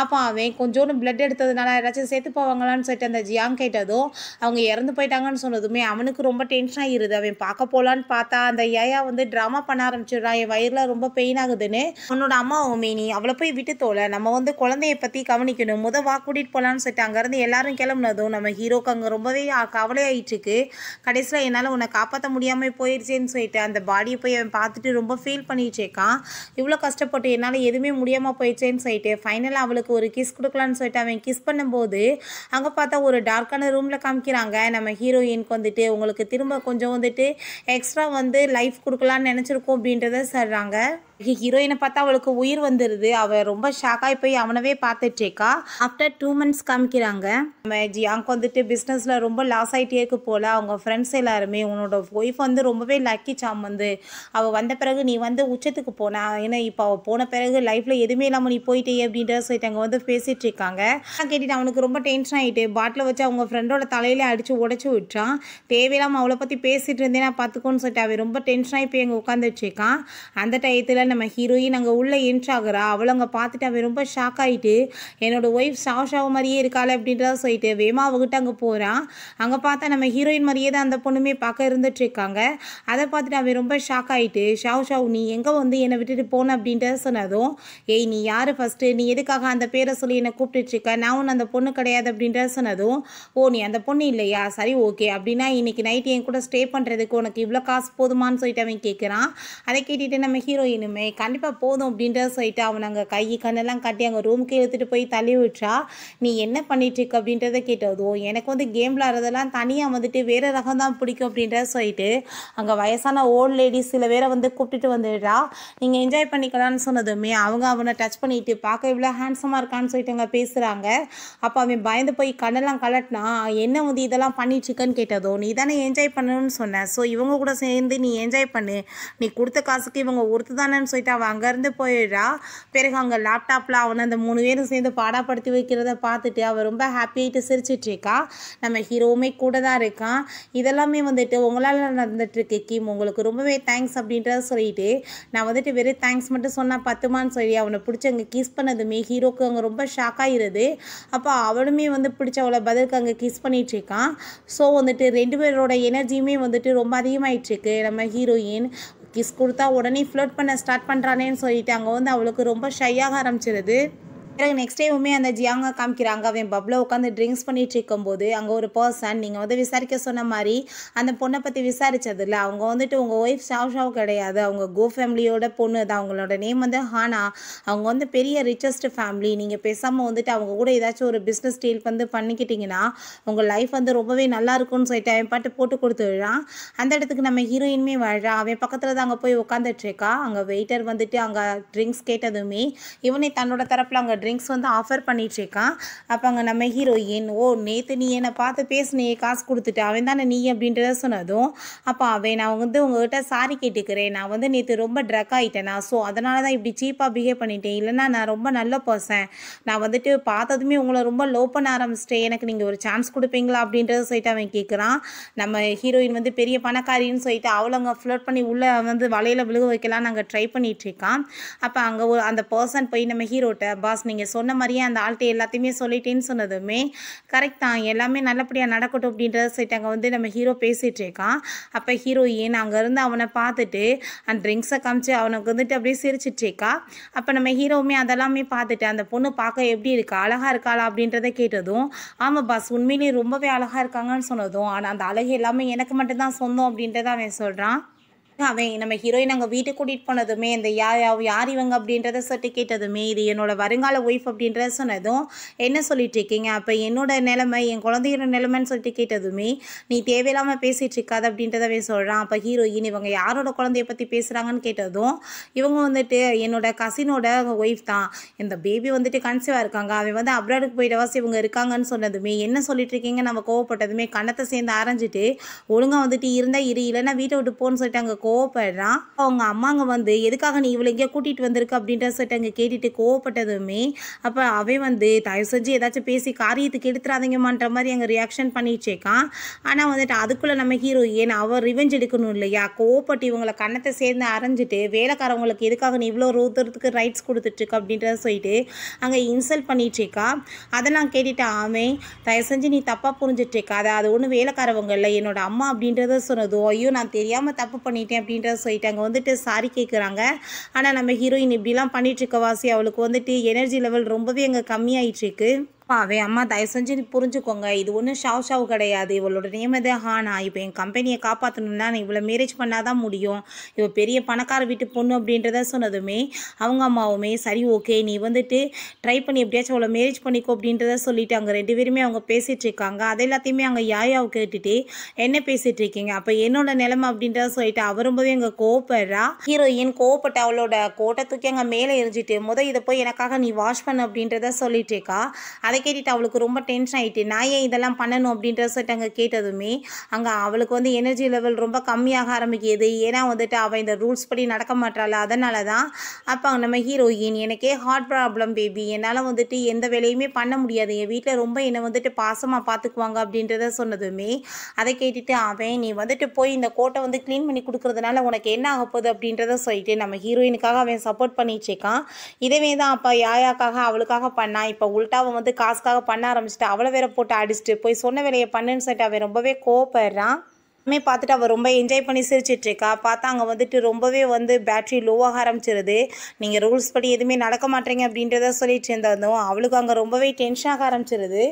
அப்போ அவன் கொஞ்சோண்டு பிளட் எடுத்ததுனால யாராச்சும் சேர்த்து போவாங்களான்னு சொல்லிட்டு அந்த ஜியாங் கேட்டதும் அவங்க இறந்து போயிட்டாங்கன்னு சொன்னதுமே அவனுக்கு ரொம்ப டென்ஷன் ஆகிடுது அவன் பார்க்க போகலான்னு பார்த்தா அந்த ஏயா வந்து ட்ராமா பண்ண ஆரம்பிச்சிடுறான் என் வயிறில் ரொம்ப பெயின் ஆகுதுன்னு உன்னோட அம்மா ஓமேனி அவளை போய் விட்டு தோலை நம்ம வந்து குழந்தைய பற்றி கவனிக்கணும் முத வா கூட்டிகிட்டு போகலான்னு சொல்லிட்டு அங்கேருந்து எல்லாரும் கிளம்புனதும் நம்ம ஹீரோக்கு அங்கே ரொம்பவே கவலையாயிட்டுருக்கு கடைசியில் என்னால் உன்னை காப்பாற்ற முடியாமல் போயிடுச்சேன்னு சொல்லிட்டு அந்த பாடியை போய் அவன் பார்த்துட்டு ரொம்ப ஃபீல் பண்ணிட்டு இருக்கான் இவ்வளோ கஷ்டப்பட்டு என்னால் எதுவுமே முடியாமல் போயிடுச்சேன்னு சொல்லிட்டு ஃபைனலாக அவளுக்கு ஒரு கிஸ் கொடுக்கலான்னு சொல்லிட்டு அவன் கிஸ் பண்ணும்போது அங்கே பார்த்தா ஒரு டார்க்கான ரூமில் காமிக்கிறாங்க நம்ம ஹீரோயினுக்கு வந்துட்டு உங்களுக்கு திரும்ப கொஞ்சம் வந்துட்டு எக்ஸ்ட்ரா வந்து லைஃப் கொடுக்கலான்னு நினச்சிருக்கோம் அப்படின்றத சொல்கிறாங்க ஹீரோயினை பார்த்தா அவளுக்கு உயிர் வந்துடுது அவள் ரொம்ப ஷாக்காகி போய் அவனவே பார்த்துட்ருக்கா ஆஃப்டர் டூ மந்த்ஸ் காமிக்கிறாங்க நம்ம ஜியாங்க் வந்துட்டு பிஸ்னஸில் ரொம்ப லாஸ் ஆகிட்டே இருக்கு போல் அவங்க ஃப்ரெண்ட்ஸ் எல்லாருமே உன்னோட ஒய்ஃப் வந்து ரொம்பவே லக்கி சாம் வந்து அவள் வந்த பிறகு நீ வந்து உச்சத்துக்கு போனா ஏன்னா இப்போ அவள் போன பிறகு லைஃப்பில் எதுவுமே இல்லாமல் நீ போயிட்டே அப்படின்ற சொல்லிட்டு அங்கே வந்து பேசிகிட்டு இருக்காங்க கேட்டுட்டு அவனுக்கு ரொம்ப டென்ஷன் ஆகிட்டு பாட்டில் வச்சு அவங்க ஃப்ரெண்டோட தலையில அடித்து உடச்சி விட்டான் தேவையில்லாமல் அவளை பற்றி பேசிகிட்டு இருந்தேன் நான் பார்த்துக்கோன்னு சொல்லிட்டு அவள் ரொம்ப ஆகி போய் அங்கே வச்சுருக்கான் அந்த டயத்தில் நம்ம ஹீரோயின் அங்கே உள்ளே என்ட்ராகிறா அவளை அங்கே பார்த்துட்டு அவன் ரொம்ப ஷாக் ஆகிட்டு என்னோட ஒய்ஃப் சாஷாவை மாதிரியே இருக்காள் அப்படின்றத சொல்லிட்டு வேமா அவகிட்ட அங்கே போகிறான் அங்கே பார்த்தா நம்ம ஹீரோயின் மாதிரியே தான் அந்த பொண்ணுமே பார்க்க இருந்துட்டுருக்காங்க அதை பார்த்துட்டு அவன் ரொம்ப ஷாக் ஆகிட்டு ஷாவ் ஷாவ் நீ எங்கே வந்து என்னை விட்டுட்டு போன அப்படின்றத சொன்னதும் ஏய் நீ யார் ஃபஸ்ட்டு நீ எதுக்காக அந்த பேரை சொல்லி என்னை கூப்பிட்டுட்ருக்க நான் ஒன்று அந்த பொண்ணு கிடையாது அப்படின்றத சொன்னதும் ஓ நீ அந்த பொண்ணு இல்லையா சரி ஓகே அப்படின்னா இன்றைக்கி நைட் என் கூட ஸ்டே பண்ணுறதுக்கு உனக்கு இவ்வளோ காசு போதுமான்னு சொல்லிட்டு அவன் கேட்குறான் அதை கேட்டுட்டு நம்ம ஹீரோயின் போதுமே கண்டிப்பாக போதும் அப்படின்ற சொல்லிட்டு அவன் அங்கே கை கண்ணெல்லாம் கட்டி அங்கே ரூமுக்கு எடுத்துகிட்டு போய் தள்ளி விட்டுறா நீ என்ன இருக்க அப்படின்றத கேட்டதோ எனக்கு வந்து கேம் விளாட்றதெல்லாம் தனியாக வந்துட்டு வேறு ரகம் தான் பிடிக்கும் அப்படின்றத சொல்லிட்டு அங்கே வயசான ஓல்டு லேடிஸ் சில பேரை வந்து கூப்பிட்டுட்டு வந்துடுறா நீங்கள் என்ஜாய் பண்ணிக்கலாம்னு சொன்னதுமே அவங்க அவனை டச் பண்ணிட்டு பார்க்க இவ்வளோ ஹேண்ட்ஸமாக இருக்கான்னு சொல்லிட்டு அங்கே பேசுகிறாங்க அப்போ அவன் பயந்து போய் கண்ணெல்லாம் கலட்டினா என்ன வந்து இதெல்லாம் பண்ணிட்டு இருக்கன்னு கேட்டதோ நீ தானே என்ஜாய் பண்ணணும்னு சொன்னேன் ஸோ இவங்க கூட சேர்ந்து நீ என்ஜாய் பண்ணு நீ கொடுத்த காசுக்கு இவங்க ஒருத்து தானே வேண்டாம்னு சொல்லிட்டு அவள் அங்கேருந்து போயிடுறா பிறகு அங்கே லேப்டாப்பில் அவனை அந்த மூணு பேரும் சேர்ந்து பாடப்படுத்தி வைக்கிறத பார்த்துட்டு அவள் ரொம்ப ஹாப்பியாகிட்டு இருக்கான் நம்ம ஹீரோவுமே கூட தான் இருக்கான் இதெல்லாமே வந்துட்டு உங்களால் நடந்துட்டுருக்கு கிம் உங்களுக்கு ரொம்பவே தேங்க்ஸ் அப்படின்றத சொல்லிட்டு நான் வந்துட்டு வெறும் தேங்க்ஸ் மட்டும் சொன்னால் பத்துமான்னு சொல்லி அவனை பிடிச்சி அங்கே கிஸ் பண்ணதுமே ஹீரோக்கு அங்கே ரொம்ப ஷாக் ஆகிடுது அப்போ அவனுமே வந்து பிடிச்ச அவளை பதிலுக்கு அங்கே கிஸ் இருக்கான் ஸோ வந்துட்டு ரெண்டு பேரோட எனர்ஜியுமே வந்துட்டு ரொம்ப இருக்கு நம்ம ஹீரோயின் கிஸ் கொடுத்தா உடனே ஃப்ளோட் பண்ண ஸ்டார்ட் பண்ணுறானேன்னு சொல்லிட்டு அங்கே வந்து அவளுக்கு ரொம்ப ஷையாக ஆரம்பிச்சிருது பிறகு நெக்ஸ்ட் டைமுமே அந்த ஜியாங்க காமிக்கிறாங்க அவன் பப்ளோ உட்காந்து ட்ரிங்க்ஸ் பண்ணிட்டு இருக்கும்போது அங்கே ஒரு பர்சன் நீங்கள் வந்து விசாரிக்க சொன்ன மாதிரி அந்த பொண்ணை பற்றி இல்லை அவங்க வந்துட்டு உங்கள் ஒய்ஃப் ஷாவ் ஷாவ் கிடையாது அவங்க கோ ஃபேமிலியோட பொண்ணு அது அவங்களோட நேம் வந்து ஹானா அவங்க வந்து பெரிய ரிச்சஸ்ட் ஃபேமிலி நீங்கள் பேசாமல் வந்துட்டு அவங்க கூட ஏதாச்சும் ஒரு பிஸ்னஸ் டீல் வந்து பண்ணிக்கிட்டிங்கன்னா உங்கள் லைஃப் வந்து ரொம்பவே நல்லா இருக்கும்னு சொல்லிட்டு அவன் பாட்டு போட்டு கொடுத்துடுறான் அந்த இடத்துக்கு நம்ம ஹீரோயினுமே வாழ்கிறான் அவன் பக்கத்தில் தான் அங்கே போய் இருக்கா அங்கே வெயிட்டர் வந்துட்டு அங்கே ட்ரிங்க்ஸ் கேட்டதுமே இவனே தன்னோட தரப்பில் அங்கே ட்ரிங்க்ஸ் வந்து ஆஃபர் பண்ணிகிட்ருக்கான் அப்போ அங்கே நம்ம ஹீரோயின் ஓ நேற்று நீ என்னை பார்த்து பேசினியே காசு கொடுத்துட்டு அவன் தானே நீ அப்படின்றத சொன்னதும் அப்போ அவன் நான் வந்து உங்கள்கிட்ட சாரி கேட்டுக்கிறேன் நான் வந்து நேற்று ரொம்ப ட்ரக் ஆகிட்டேனா ஸோ அதனால தான் இப்படி சீப்பாக பிஹேவ் பண்ணிட்டேன் இல்லைனா நான் ரொம்ப நல்ல பர்சன் நான் வந்துட்டு பார்த்ததுமே உங்களை ரொம்ப லோ பண்ண ஆரம்பிச்சிட்டேன் எனக்கு நீங்கள் ஒரு சான்ஸ் கொடுப்பீங்களா அப்படின்றத சொல்லிட்டு அவன் கேட்குறான் நம்ம ஹீரோயின் வந்து பெரிய பணக்காரின்னு சொல்லிட்டு அவளங்க ஃப்ளோட் பண்ணி உள்ளே வந்து வலையில் விழுக வைக்கலாம் நாங்கள் ட்ரை பண்ணிகிட்ருக்கான் அப்போ அங்கே ஒரு அந்த பர்சன் போய் நம்ம ஹீரோட்ட பாஸ் நீங்கள் சொன்ன மாதிரியே அந்த ஆள்கிட்ட எல்லாத்தையுமே சொல்லிட்டேன்னு சொன்னதுமே கரெக்ட் தான் எல்லாமே நல்லபடியாக நடக்கட்டும் அப்படின்றத அங்கே வந்து நம்ம ஹீரோ பேசிகிட்டு இருக்கான் அப்போ ஹீரோயின் அங்கேருந்து அவனை பார்த்துட்டு அந்த ட்ரிங்க்ஸை காமிச்சு அவனுக்கு வந்துட்டு அப்படியே சிரிச்சிட்டு இருக்கா அப்போ நம்ம ஹீரோவுமே அதெல்லாமே பார்த்துட்டு அந்த பொண்ணு பார்க்க எப்படி இருக்கா அழகாக இருக்காளா அப்படின்றத கேட்டதும் ஆமாம் பாஸ் உண்மையிலேயே ரொம்பவே அழகாக இருக்காங்கன்னு சொன்னதும் ஆனால் அந்த அழகு எல்லாமே எனக்கு மட்டும்தான் சொந்தம் அப்படின்றத அவன் சொல்கிறான் அவன் நம்ம ஹீரோயின் அங்கே வீட்டுக்கு கூட்டிகிட்டு போனதுமே இந்த யார் யார் இவங்க அப்படின்றத சொல்லிட்டு கேட்டதுமே இது என்னோட வருங்கால ஒய்ஃப் அப்படின்றத சொன்னதும் என்ன சொல்லிட்டு இருக்கீங்க அப்போ என்னோட நிலைமை என் குழந்தையோட நிலைமைன்னு சொல்லிட்டு கேட்டதுமே நீ தேவையில்லாமல் பேசிகிட்டு இருக்காது அப்படின்றத அவன் சொல்கிறான் அப்போ ஹீரோயின் இவங்க யாரோட குழந்தைய பற்றி பேசுகிறாங்கன்னு கேட்டதும் இவங்க வந்துட்டு என்னோட கசினோட ஒய்ஃப் தான் இந்த பேபி வந்துட்டு கன்சீவாக இருக்காங்க அவன் வந்து அப்ராடுக்கு போயிட்டவாசி இவங்க இருக்காங்கன்னு சொன்னதுமே என்ன சொல்லிட்டு இருக்கீங்க நம்ம கோவப்பட்டதுமே கணத்தை சேர்ந்து ஆரஞ்சிட்டு ஒழுங்காக வந்துட்டு இருந்தால் இரு இல்லைன்னா வீட்டை விட்டு போன்னு சொல்லிட்டு அங்கே கோவப்படுறான் அவங்க அம்மாங்க வந்து எதுக்காக நீ இவ்வளோ எங்கேயா கூட்டிகிட்டு வந்திருக்க அப்படின்ற சொல்லிட்டு அங்கே கேட்டுட்டு கோவப்பட்டதுமே அப்போ அவன் வந்து தயவு செஞ்சு ஏதாச்சும் பேசி காரியத்துக்கு எடுத்துறாதீங்கமான்ற மாதிரி அங்கே ரியாக்ஷன் பண்ணிட்டுருக்கான் ஆனால் வந்துட்டு அதுக்குள்ளே நம்ம ஹீரோ ஏன் அவர் ரிவெஞ்ச் எடுக்கணும் இல்லையா கோவப்பட்டு இவங்களை கண்ணத்தை சேர்ந்து அரைஞ்சிட்டு வேலைக்காரவங்களுக்கு எதுக்காக நீ இவ்வளோ ரோத்துறதுக்கு ரைட்ஸ் கொடுத்துட்ருக்க அப்படின்றத சொல்லிட்டு அங்கே இன்சல்ட் அதை நான் கேட்டுவிட்டேன் ஆமே தயவு செஞ்சு நீ தப்பாக புரிஞ்சிட்ருக்கா அதை அது ஒன்றும் வேலைக்காரவங்க இல்லை என்னோட அம்மா அப்படின்றத சொன்னதோ ஐயோ நான் தெரியாமல் தப்பு பண்ணிட்டேன் இருக்கேன் சொல்லிட்டு அங்கே வந்துட்டு சாரி கேட்குறாங்க ஆனால் நம்ம ஹீரோயின் இப்படிலாம் பண்ணிகிட்ருக்க வாசி அவளுக்கு வந்துட்டு எனர்ஜி லெவல் ரொம்பவே அங்கே கம்மியாயிட்டிருக்கு அப்பாவே அம்மா தயவு செஞ்சு புரிஞ்சுக்கோங்க இது ஒன்றும் ஷாவ் ஷாவ் கிடையாது இவளோட நேம் எதே ஹானா இப்போ என் கம்பெனியை காப்பாற்றணும்னா நான் இவ்வளோ மேரேஜ் பண்ணால் தான் முடியும் இவள் பெரிய பணக்கார வீட்டு பொண்ணு அப்படின்றத சொன்னதுமே அவங்க அம்மாவுமே சரி ஓகே நீ வந்துட்டு ட்ரை பண்ணி எப்படியாச்சும் அவளை மேரேஜ் பண்ணிக்கோ அப்படின்றத சொல்லிட்டு அங்கே ரெண்டு பேருமே அவங்க பேசிகிட்டு இருக்காங்க அது எல்லாத்தையுமே அங்கே யாயாவை கேட்டுட்டு என்ன பேசிகிட்டு இருக்கீங்க அப்போ என்னோட நிலைமை அப்படின்றத சொல்லிட்டு அவர் ரொம்பவே எங்கள் கோவப்படுறா ஹீரோயின் கோவப்பட்ட அவளோட கோட்டை தூக்கி அங்கே மேலே எரிஞ்சிட்டு முதல் இதை போய் எனக்காக நீ வாஷ் பண்ண அப்படின்றத சொல்லிட்டு இருக்கா அதை கேட்டுட்டு அவளுக்கு ரொம்ப டென்ஷன் ஆகிட்டு நான் ஏன் இதெல்லாம் பண்ணணும் அப்படின்ற சொல்லிட்டு அங்கே கேட்டதுமே அங்கே அவளுக்கு வந்து எனர்ஜி லெவல் ரொம்ப கம்மியாக ஆரம்பிக்கிது ஏன்னா வந்துட்டு அவள் இந்த ரூல்ஸ் படி நடக்க மாட்டாள் அதனால தான் அப்போ நம்ம ஹீரோயின் எனக்கே ஹார்ட் ப்ராப்ளம் பேபி என்னால் வந்துட்டு எந்த வேலையுமே பண்ண முடியாது என் வீட்டில் ரொம்ப என்னை வந்துட்டு பாசமாக பார்த்துக்குவாங்க அப்படின்றத சொன்னதுமே அதை கேட்டுட்டு அவன் நீ வந்துட்டு போய் இந்த கோட்டை வந்து க்ளீன் பண்ணி கொடுக்குறதுனால உனக்கு என்ன ஆக போகுது அப்படின்றத சொல்லிட்டு நம்ம ஹீரோயினுக்காக அவன் சப்போர்ட் பண்ணிட்டு இருக்கான் இதுவே தான் அப்போ யாயாக்காக அவளுக்காக பண்ணான் இப்போ உள்ட்டாவை வந்து காசுக்காக பண்ண ஆரம்பிச்சிட்டு அவ்வளோ வேற போட்டு அடிச்சுட்டு போய் சொன்ன வேலையை பண்ணுன்னு சொல்லிட்டு அவன் ரொம்பவே கோவப்படுறான் அம்மே பார்த்துட்டு அவள் ரொம்ப என்ஜாய் பண்ணி சிரிச்சிட்ருக்கா பார்த்தா அங்கே வந்துட்டு ரொம்பவே வந்து பேட்ரி லோவாக ஆரம்பிச்சிருது நீங்கள் ரூல்ஸ் படி எதுவுமே நடக்க மாட்டேங்க அப்படின்றத சொல்லிட்டு இருந்தாலும் அவளுக்கு அங்கே ரொம்பவே டென்ஷன் ஆக ஆரம்பிச்சிருது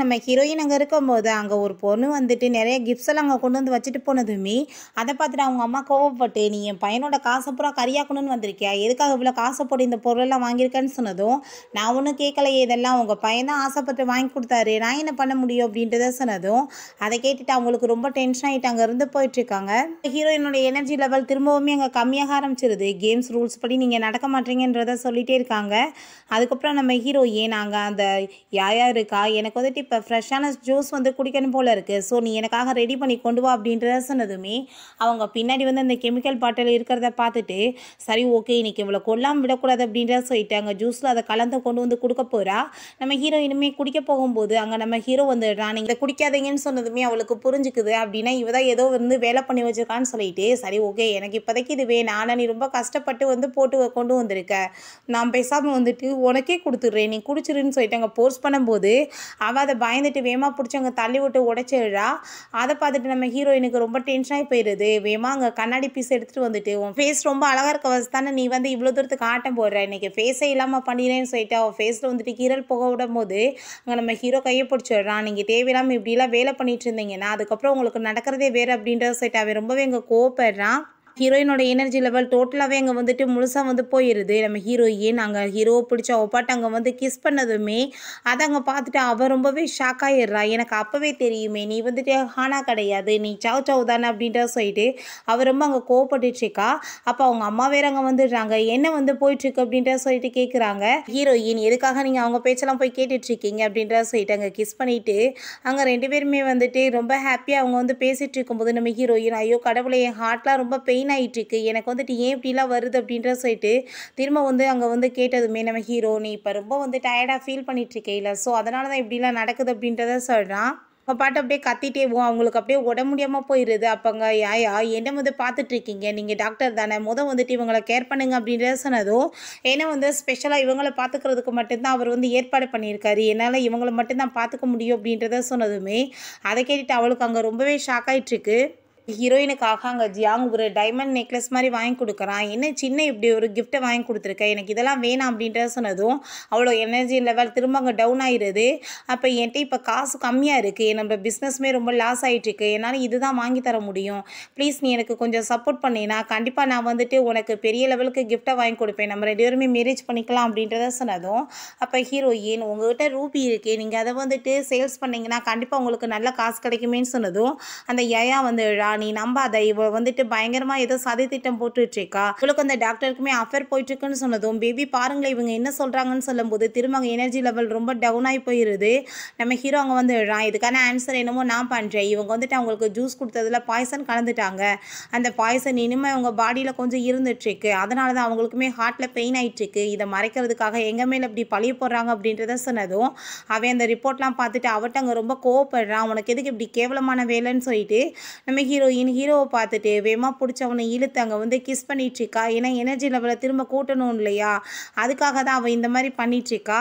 நம்ம ஹீரோயின் அங்கே இருக்கும்போது அங்கே ஒரு பொண்ணு வந்துட்டு நிறைய கிஃப்ட்ஸ் எல்லாம் அங்கே கொண்டு வந்து வச்சுட்டு போனதுமே அதை பார்த்துட்டு அவங்க அம்மா கோவப்பட்டு நீ என் பையனோட காசை பூரா கறியாக்கணும்னு வந்திருக்கியா எதுக்காக இவ்வளோ காசை போட்டு இந்த பொருளெல்லாம் வாங்கியிருக்கேன்னு சொன்னதும் நான் ஒன்றும் கேட்கலையே இதெல்லாம் உங்கள் பையனாக ஆசைப்பட்டு வாங்கி கொடுத்தாரு நான் என்ன பண்ண முடியும் அப்படின்றத சொன்னதும் அதை கேட்டுட்டு அவங்களுக்கு ரொம்ப டென்ஷன் ஆகிட்டு அங்கே போயிட்டு போயிட்டுருக்காங்க ஹீரோயினோட எனர்ஜி லெவல் திரும்பவுமே அங்கே கம்மியாக ஆரம்பிச்சிருது கேம்ஸ் ரூல்ஸ் படி நீங்கள் நடக்க மாட்டீங்கன்றத சொல்லிகிட்டே இருக்காங்க அதுக்கப்புறம் நம்ம ஹீரோயின் நாங்கள் அந்த யார் இருக்கா எனக்கு வந்துட்டு எடுத்து இப்போ ஃப்ரெஷ்ஷான ஜூஸ் வந்து குடிக்கணும் போல் இருக்குது ஸோ நீ எனக்காக ரெடி பண்ணி கொண்டு வா அப்படின்றத சொன்னதுமே அவங்க பின்னாடி வந்து அந்த கெமிக்கல் பாட்டில் இருக்கிறத பார்த்துட்டு சரி ஓகே இன்னைக்கு இவ்வளோ கொல்லாமல் விடக்கூடாது அப்படின்றத சொல்லிட்டாங்க ஜூஸில் அதை கலந்து கொண்டு வந்து கொடுக்க போகிறா நம்ம ஹீரோ இனிமேல் குடிக்க போகும்போது அங்கே நம்ம ஹீரோ வந்து நீங்கள் இதை குடிக்காதீங்கன்னு சொன்னதுமே அவளுக்கு புரிஞ்சுக்குது அப்படின்னா இவ தான் ஏதோ வந்து வேலை பண்ணி வச்சுருக்கான்னு சொல்லிட்டு சரி ஓகே எனக்கு இப்போதைக்கு இது வேணும் ஆனால் நீ ரொம்ப கஷ்டப்பட்டு வந்து போட்டு கொண்டு வந்திருக்க நான் பேசாமல் வந்துட்டு உனக்கே கொடுத்துட்றேன் நீ குடிச்சிருன்னு சொல்லிட்டு அங்கே போர்ஸ் பண்ணும்போது அவ அதை பயந்துட்டு வேமா பிடிச்சி அங்கே தள்ளி விட்டு உடைச்சிடுறா அதை பார்த்துட்டு நம்ம ஹீரோயினுக்கு ரொம்ப டென்ஷனாகி போயிடுது வேமா அங்கே கண்ணாடி பீஸ் எடுத்துகிட்டு வந்துட்டு உன் ஃபேஸ் ரொம்ப அழகாக இருக்க வசதி தானே நீ வந்து இவ்வளோ தூரத்துக்கு ஆட்டம் போடுற இன்றைக்கி ஃபேஸே இல்லாமல் பண்ணிடுறேன்னு சொல்லிட்டு அவள் ஃபேஸில் வந்துட்டு கீரல் போக விடும் போது அங்கே நம்ம ஹீரோ கையை பிடிச்சிடுறான் நீங்கள் தேவையில்லாமல் இப்படிலாம் வேலை பண்ணிகிட்டு இருந்தீங்கன்னா அதுக்கப்புறம் உங்களுக்கு நடக்கிறதே வேறு அப்படின்றத சொல்லிட்டு அவன் ரொம்பவே இங்கே கோவப்படுறான் ஹீரோயினோட எனர்ஜி லெவல் டோட்டலாகவே அங்கே வந்துட்டு முழுசாக வந்து போயிடுது நம்ம ஹீரோயின் அங்கே ஹீரோவை பிடிச்ச ஒப்பாட்டு அங்கே வந்து கிஸ் பண்ணதுமே அதை அங்கே பார்த்துட்டு அவள் ரொம்பவே ஷாக் ஆகிடுறா எனக்கு அப்போவே தெரியுமே நீ வந்துட்டு ஹானா கிடையாது நீ சவ் சவு தானே அப்படின்ட்டு சொல்லிட்டு அவர் ரொம்ப அங்கே கோவப்பட்டுட்ருக்கா அப்போ அவங்க அம்மா வேற அங்கே வந்துடுறாங்க என்ன வந்து போயிட்டுருக்கு அப்படின்ற சொல்லிட்டு கேட்குறாங்க ஹீரோயின் எதுக்காக நீங்கள் அவங்க பேச்செல்லாம் போய் கேட்டுட்ருக்கீங்க அப்படின்ற சொல்லிட்டு அங்கே கிஸ் பண்ணிவிட்டு அங்கே ரெண்டு பேருமே வந்துட்டு ரொம்ப ஹாப்பியாக அவங்க வந்து பேசிகிட்டு இருக்கும்போது நம்ம ஹீரோயின் ஐயோ கடவுளை என் ஹார்ட்லாம் ரொம்ப பெயின் என்ன ஆகிட்டுருக்கு எனக்கு வந்துட்டு ஏன் இப்படிலாம் வருது அப்படின்ற சொல்லிட்டு திரும்ப வந்து அங்கே வந்து கேட்டதுமே நம்ம ஹீரோ நீ இப்போ ரொம்ப வந்து டயர்டாக ஃபீல் பண்ணிகிட்ருக்கேயில ஸோ அதனால தான் இப்படிலாம் நடக்குது அப்படின்றத சொல்கிறான் அப்போ பாட்டு அப்படியே கத்திட்டே போவோம் அவங்களுக்கு அப்படியே உட முடியாமல் போயிடுது அப்போங்க யாயா என்ன வந்து பார்த்துட்ருக்கீங்க நீங்கள் டாக்டர் தானே முத வந்துட்டு இவங்களை கேர் பண்ணுங்க அப்படின்றத சொன்னதும் ஏன்னா வந்து ஸ்பெஷலாக இவங்களை பார்த்துக்கிறதுக்கு மட்டும்தான் அவர் வந்து ஏற்பாடு பண்ணியிருக்காரு என்னால் இவங்களை மட்டும்தான் பார்த்துக்க முடியும் அப்படின்றத சொன்னதுமே அதை கேட்டுட்டு அவளுக்கு அங்கே ரொம்பவே ஷாக் ஆகிட்டுருக்கு ஹீரோயினுக்காக அங்கே ஜியாங் ஒரு டைமண்ட் நெக்லஸ் மாதிரி வாங்கி கொடுக்குறான் என்ன சின்ன இப்படி ஒரு கிஃப்ட்டை வாங்கி கொடுத்துருக்க எனக்கு இதெல்லாம் வேணாம் அப்படின்ற சொன்னதும் அவ்வளோ எனர்ஜி லெவல் திரும்ப அங்கே டவுன் ஆகிடுது அப்போ என்கிட்ட இப்போ காசு கம்மியாக இருக்குது நம்ம பிஸ்னஸ்மே ரொம்ப லாஸ் ஆகிட்டுருக்கு என்னால் இதுதான் வாங்கி தர முடியும் ப்ளீஸ் நீ எனக்கு கொஞ்சம் சப்போர்ட் பண்ணினா கண்டிப்பாக நான் வந்துட்டு உனக்கு பெரிய லெவலுக்கு கிஃப்ட்டை வாங்கி கொடுப்பேன் நம்ம ரெண்டு பேருமே மேரேஜ் பண்ணிக்கலாம் அப்படின்றத சொன்னதும் அப்போ ஹீரோயின் உங்கள்கிட்ட ரூபி இருக்கே நீங்கள் அதை வந்துட்டு சேல்ஸ் பண்ணிங்கன்னா கண்டிப்பாக உங்களுக்கு நல்ல காசு கிடைக்குமேன்னு சொன்னதும் அந்த யயா வந்து நீ நம்பாத இவ வந்துட்டு பயங்கரமா ஏதோ சதி திட்டம் போட்டுட்டு இருக்கா இவளுக்கு அந்த டாக்டருக்குமே அஃபேர் போயிட்டு இருக்குன்னு சொன்னதும் பேபி பாருங்களேன் இவங்க என்ன சொல்றாங்கன்னு சொல்லும்போது திரும்ப அங்கே எனர்ஜி லெவல் ரொம்ப டவுன் ஆகி போயிருது நம்ம ஹீரோ அங்கே வந்து இதுக்கான ஆன்சர் என்னமோ நான் பண்ணுறேன் இவங்க வந்துட்டு அவங்களுக்கு ஜூஸ் கொடுத்ததுல பாய்சன் கலந்துட்டாங்க அந்த பாய்சன் இனிமேல் அவங்க பாடியில் கொஞ்சம் இருந்துட்டுருக்கு அதனால தான் அவங்களுக்குமே ஹார்ட்டில் பெயின் ஆகிட்டுருக்கு இதை மறைக்கிறதுக்காக எங்க மேலே இப்படி பழிய போடுறாங்க அப்படின்றத சொன்னதும் அவன் அந்த ரிப்போர்ட்லாம் பார்த்துட்டு அவட்ட அங்கே ரொம்ப கோவப்படுறான் உனக்கு எதுக்கு இப்படி கேவலமான வேலைன்னு சொல்லிட்டு நம்ம ஹீரோ ஹீரோயின் ஹீரோவை பார்த்துட்டு வேமா பிடிச்சவனை இழுத்து அங்கே வந்து கிஸ் பண்ணிகிட்ருக்கா ஏன்னா எனர்ஜி லெவலை திரும்ப கூட்டணும் இல்லையா அதுக்காக தான் அவள் இந்த மாதிரி பண்ணிகிட்ருக்கா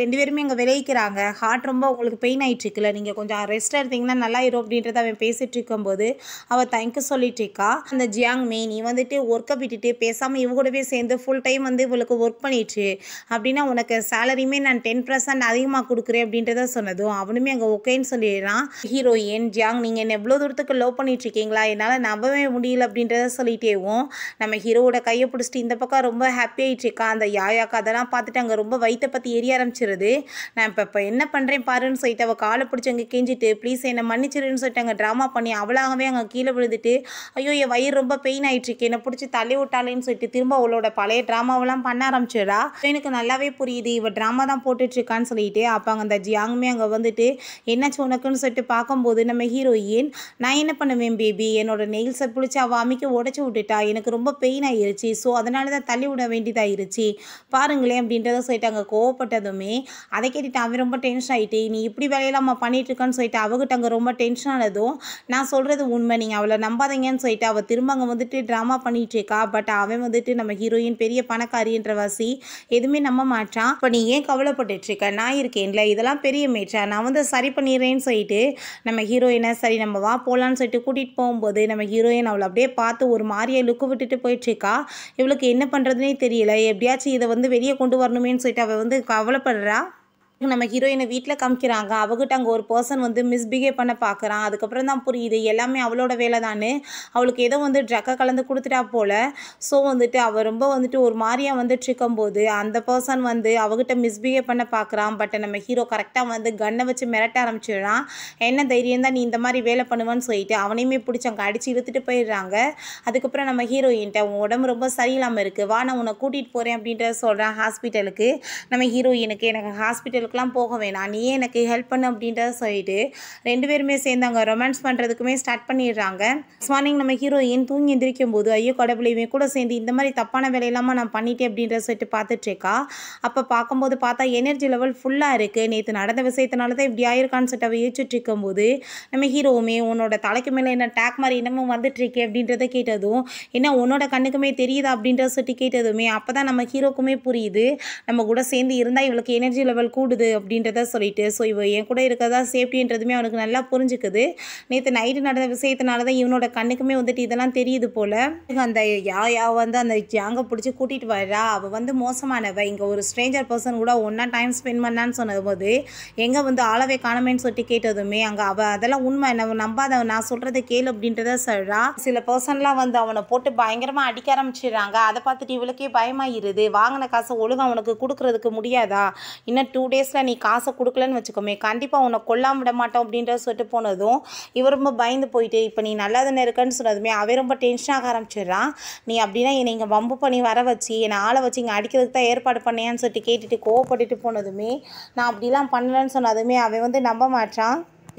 ரெண்டு பேருமே இங்கே விளைவிக்கிறாங்க ஹார்ட் ரொம்ப உங்களுக்கு பெயின் ஆகிட்டு இருக்குல்ல நீங்கள் கொஞ்சம் ரெஸ்ட் எடுத்தீங்கன்னா நல்லா இருக்கும் அப்படின்றத அவன் பேசிகிட்டு இருக்கும்போது அவள் தேங்க்யூ சொல்லிட்டு இருக்கா அந்த ஜியாங் மே நீ வந்துட்டு ஒர்க்கை விட்டுட்டு பேசாமல் இவங்க கூடவே சேர்ந்து ஃபுல் டைம் வந்து இவளுக்கு ஒர்க் பண்ணிட்டு அப்படின்னா உனக்கு சேலரியுமே நான் டென் பர்சன்ட் அதிகமாக கொடுக்குறேன் அப்படின்றத சொன்னதும் அவனுமே அங்கே ஓகேன்னு சொல்லிடுறான் ஹீரோயின் ஜியாங் நீங்கள் என்ன எவ்வளோ தூரத்துக்கு லவ் பண்ணிட்டு இருக்கீங்களா என்னால் நம்பவே முடியல அப்படின்றத சொல்லிட்டேவும் நம்ம ஹீரோவோட கையை பிடிச்சிட்டு இந்த பக்கம் ரொம்ப ஹாப்பி ஆகிட்டு இருக்கா அந்த யாயாக்கு அதெல்லாம் பார்த்துட்டு அங்கே ரொம்ப வயிற்ற பற்றி எரிய ஆரம்பிச்சு ஆரம்பிச்சிருது நான் இப்போ இப்போ என்ன பண்ணுறேன் பாருன்னு சொல்லிட்டு அவள் காலை பிடிச்சி அங்கே கிஞ்சிட்டு ப்ளீஸ் என்னை மன்னிச்சிருன்னு சொல்லிட்டு அங்கே ட்ராமா பண்ணி அவளாகவே அங்கே கீழே விழுந்துட்டு ஐயோ என் வயிறு ரொம்ப பெயின் இருக்கு என்னை பிடிச்சி தள்ளி விட்டாலேன்னு சொல்லிட்டு திரும்ப அவளோட பழைய ட்ராமாவெல்லாம் பண்ண ஆரம்பிச்சிடா எனக்கு நல்லாவே புரியுது இவள் ட்ராமா தான் போட்டுட்ருக்கான்னு சொல்லிட்டு அப்போ அங்கே அந்த ஜியாங்குமே அங்கே வந்துட்டு என்னாச்சு உனக்குன்னு சொல்லிட்டு பார்க்கும்போது நம்ம ஹீரோயின் நான் என்ன பண்ணுவேன் பேபி என்னோட நெயில்ஸை பிடிச்சி அவள் அமைக்க உடச்சி விட்டுட்டா எனக்கு ரொம்ப பெயின் ஆயிருச்சு ஸோ அதனால தான் தள்ளி விட வேண்டியதாயிருச்சு பாருங்களேன் அப்படின்றத சொல்லிட்டு அங்கே கோவப்பட்டதுமே பண்ணி அதை கேட்டுட்டு அவன் ரொம்ப டென்ஷன் ஆகிட்டு நீ இப்படி வேலையெல்லாம் பண்ணிகிட்ருக்கான்னு சொல்லிட்டு அவகிட்ட அங்கே ரொம்ப டென்ஷன் ஆனதும் நான் சொல்கிறது உண்மை நீங்கள் அவளை நம்பாதீங்கன்னு சொல்லிட்டு அவள் திரும்ப அங்கே வந்துட்டு ட்ராமா பண்ணிகிட்ருக்கா பட் அவன் வந்துட்டு நம்ம ஹீரோயின் பெரிய பணக்காரின்ற வாசி எதுவுமே நம்ப மாட்டான் இப்போ நீ ஏன் கவலைப்பட்டுட்ருக்க நான் இருக்கேன்ல இதெல்லாம் பெரிய மேட்சா நான் வந்து சரி பண்ணிடுறேன்னு சொல்லிட்டு நம்ம ஹீரோயினை சரி நம்ம வா போகலான்னு சொல்லிட்டு கூட்டிகிட்டு போகும்போது நம்ம ஹீரோயின் அவளை அப்படியே பார்த்து ஒரு மாதிரியை லுக்கு விட்டுட்டு போயிட்டுருக்கா இவளுக்கு என்ன பண்ணுறதுனே தெரியல எப்படியாச்சும் இதை வந்து வெளியே கொண்டு வரணுமேனு சொல்லிட்டு அவள் வந்து கவலைப்படுற Right? நம்ம ஹீரோயினை வீட்டில் காமிக்கிறாங்க அவகிட்ட அங்கே ஒரு பர்சன் வந்து மிஸ்பிஹேவ் பண்ண பார்க்குறான் அதுக்கப்புறம் தான் புரியுது எல்லாமே அவளோட வேலை தான் அவளுக்கு ஏதோ வந்து ட்ரக்கை கலந்து கொடுத்துட்டா போல் ஸோ வந்துட்டு அவள் ரொம்ப வந்துட்டு ஒரு மாதிரியாக வந்துட்டு இருக்கும்போது அந்த பர்சன் வந்து அவகிட்ட மிஸ்பிஹேவ் பண்ண பார்க்குறான் பட் நம்ம ஹீரோ கரெக்டாக வந்து கன்னை வச்சு மிரட்ட ஆரம்பிச்சிடுறான் என்ன தைரியம் தான் நீ இந்த மாதிரி வேலை பண்ணுவான்னு சொல்லிட்டு அவனையுமே பிடிச்சி அங்கே அடித்து இழுத்துட்டு போயிடுறாங்க அதுக்கப்புறம் நம்ம ஹீரோயின்ட்ட உன் உடம்பு ரொம்ப சரியில்லாமல் இருக்குது வா நான் உன்னை கூட்டிகிட்டு போகிறேன் அப்படின்ற சொல்கிறேன் ஹாஸ்பிட்டலுக்கு நம்ம ஹீரோயினுக்கு எனக்கு ஹாஸ்பிட்டலுக்கு ஊருக்கெலாம் போக வேணாம் நீயே எனக்கு ஹெல்ப் பண்ணு அப்படின்றத சொல்லிட்டு ரெண்டு பேருமே சேர்ந்து அங்கே ரொமான்ஸ் பண்ணுறதுக்குமே ஸ்டார்ட் பண்ணிடுறாங்க மார்னிங் நம்ம ஹீரோயின் தூங்கி எந்திரிக்கும் போது ஐயோ கடவுளையுமே கூட சேர்ந்து இந்த மாதிரி தப்பான வேலையில்லாமல் நான் பண்ணிட்டேன் அப்படின்றத சொல்லிட்டு பார்த்துட்ருக்கா அப்போ பார்க்கும்போது பார்த்தா எனர்ஜி லெவல் ஃபுல்லாக இருக்குது நேற்று நடந்த விஷயத்தினால தான் இப்படி ஆயிருக்கான்னு சொல்லிட்டு அவள் யோசிச்சுட்டு இருக்கும்போது நம்ம ஹீரோவுமே உன்னோட தலைக்கு மேலே என்ன டேக் மாதிரி இன்னமும் வந்துட்டுருக்கு அப்படின்றத கேட்டதும் என்ன உன்னோட கண்ணுக்குமே தெரியுதா அப்படின்றத சொல்லிட்டு கேட்டதுமே அப்போ தான் நம்ம ஹீரோக்குமே புரியுது நம்ம கூட சேர்ந்து இருந்தால் இவளுக்கு எனர்ஜி லெவல் கூட ஓடுது அப்படின்றத சொல்லிட்டு ஸோ இவ என் கூட இருக்கிறதா சேஃப்டின்றதுமே அவனுக்கு நல்லா புரிஞ்சுக்குது நேற்று நைட்டு நடந்த விஷயத்தினால தான் இவனோட கண்ணுக்குமே வந்துட்டு இதெல்லாம் தெரியுது போல் அந்த யா யா வந்து அந்த ஜாங்கை பிடிச்சி கூட்டிகிட்டு வரா அவள் வந்து மோசமானவ இங்கே ஒரு ஸ்ட்ரேஞ்சர் பர்சன் கூட ஒன்றா டைம் ஸ்பெண்ட் பண்ணான்னு போது எங்கே வந்து ஆளவே காணமேன்னு சொல்லிட்டு கேட்டதுமே அங்கே அவள் அதெல்லாம் உண்மை நம்ம நம்பாத நான் சொல்கிறத கேளு அப்படின்றத சொல்கிறா சில பர்சன்லாம் வந்து அவனை போட்டு பயங்கரமாக அடிக்க ஆரம்பிச்சிடுறாங்க அதை பார்த்துட்டு இவளுக்கே பயமாயிருது வாங்கின காசை ஒழுங்கு அவனுக்கு கொடுக்குறதுக்கு முடியாதா இன்னும் டூ டேஸ் கேஸில் நீ காசை கொடுக்கலன்னு வச்சுக்கோமே கண்டிப்பாக உன்னை கொல்லாம விட மாட்டோம் அப்படின்ற சொல்லிட்டு போனதும் இவர் ரொம்ப பயந்து போயிட்டு இப்போ நீ நல்லா தானே இருக்கன்னு சொன்னதுமே அவன் ரொம்ப டென்ஷன் ஆக ஆரம்பிச்சிடுறான் நீ அப்படின்னா என்னை இங்கே வம்பு பண்ணி வர வச்சு என்னை ஆளை வச்சு இங்கே அடிக்கிறதுக்கு தான் ஏற்பாடு பண்ணியான்னு சொல்லிட்டு கேட்டுட்டு கோவப்பட்டுட்டு போனதுமே நான் அப்படிலாம் பண்ணலன்னு சொன்னதுமே அவன் வந்து நம்ப மாட்டான்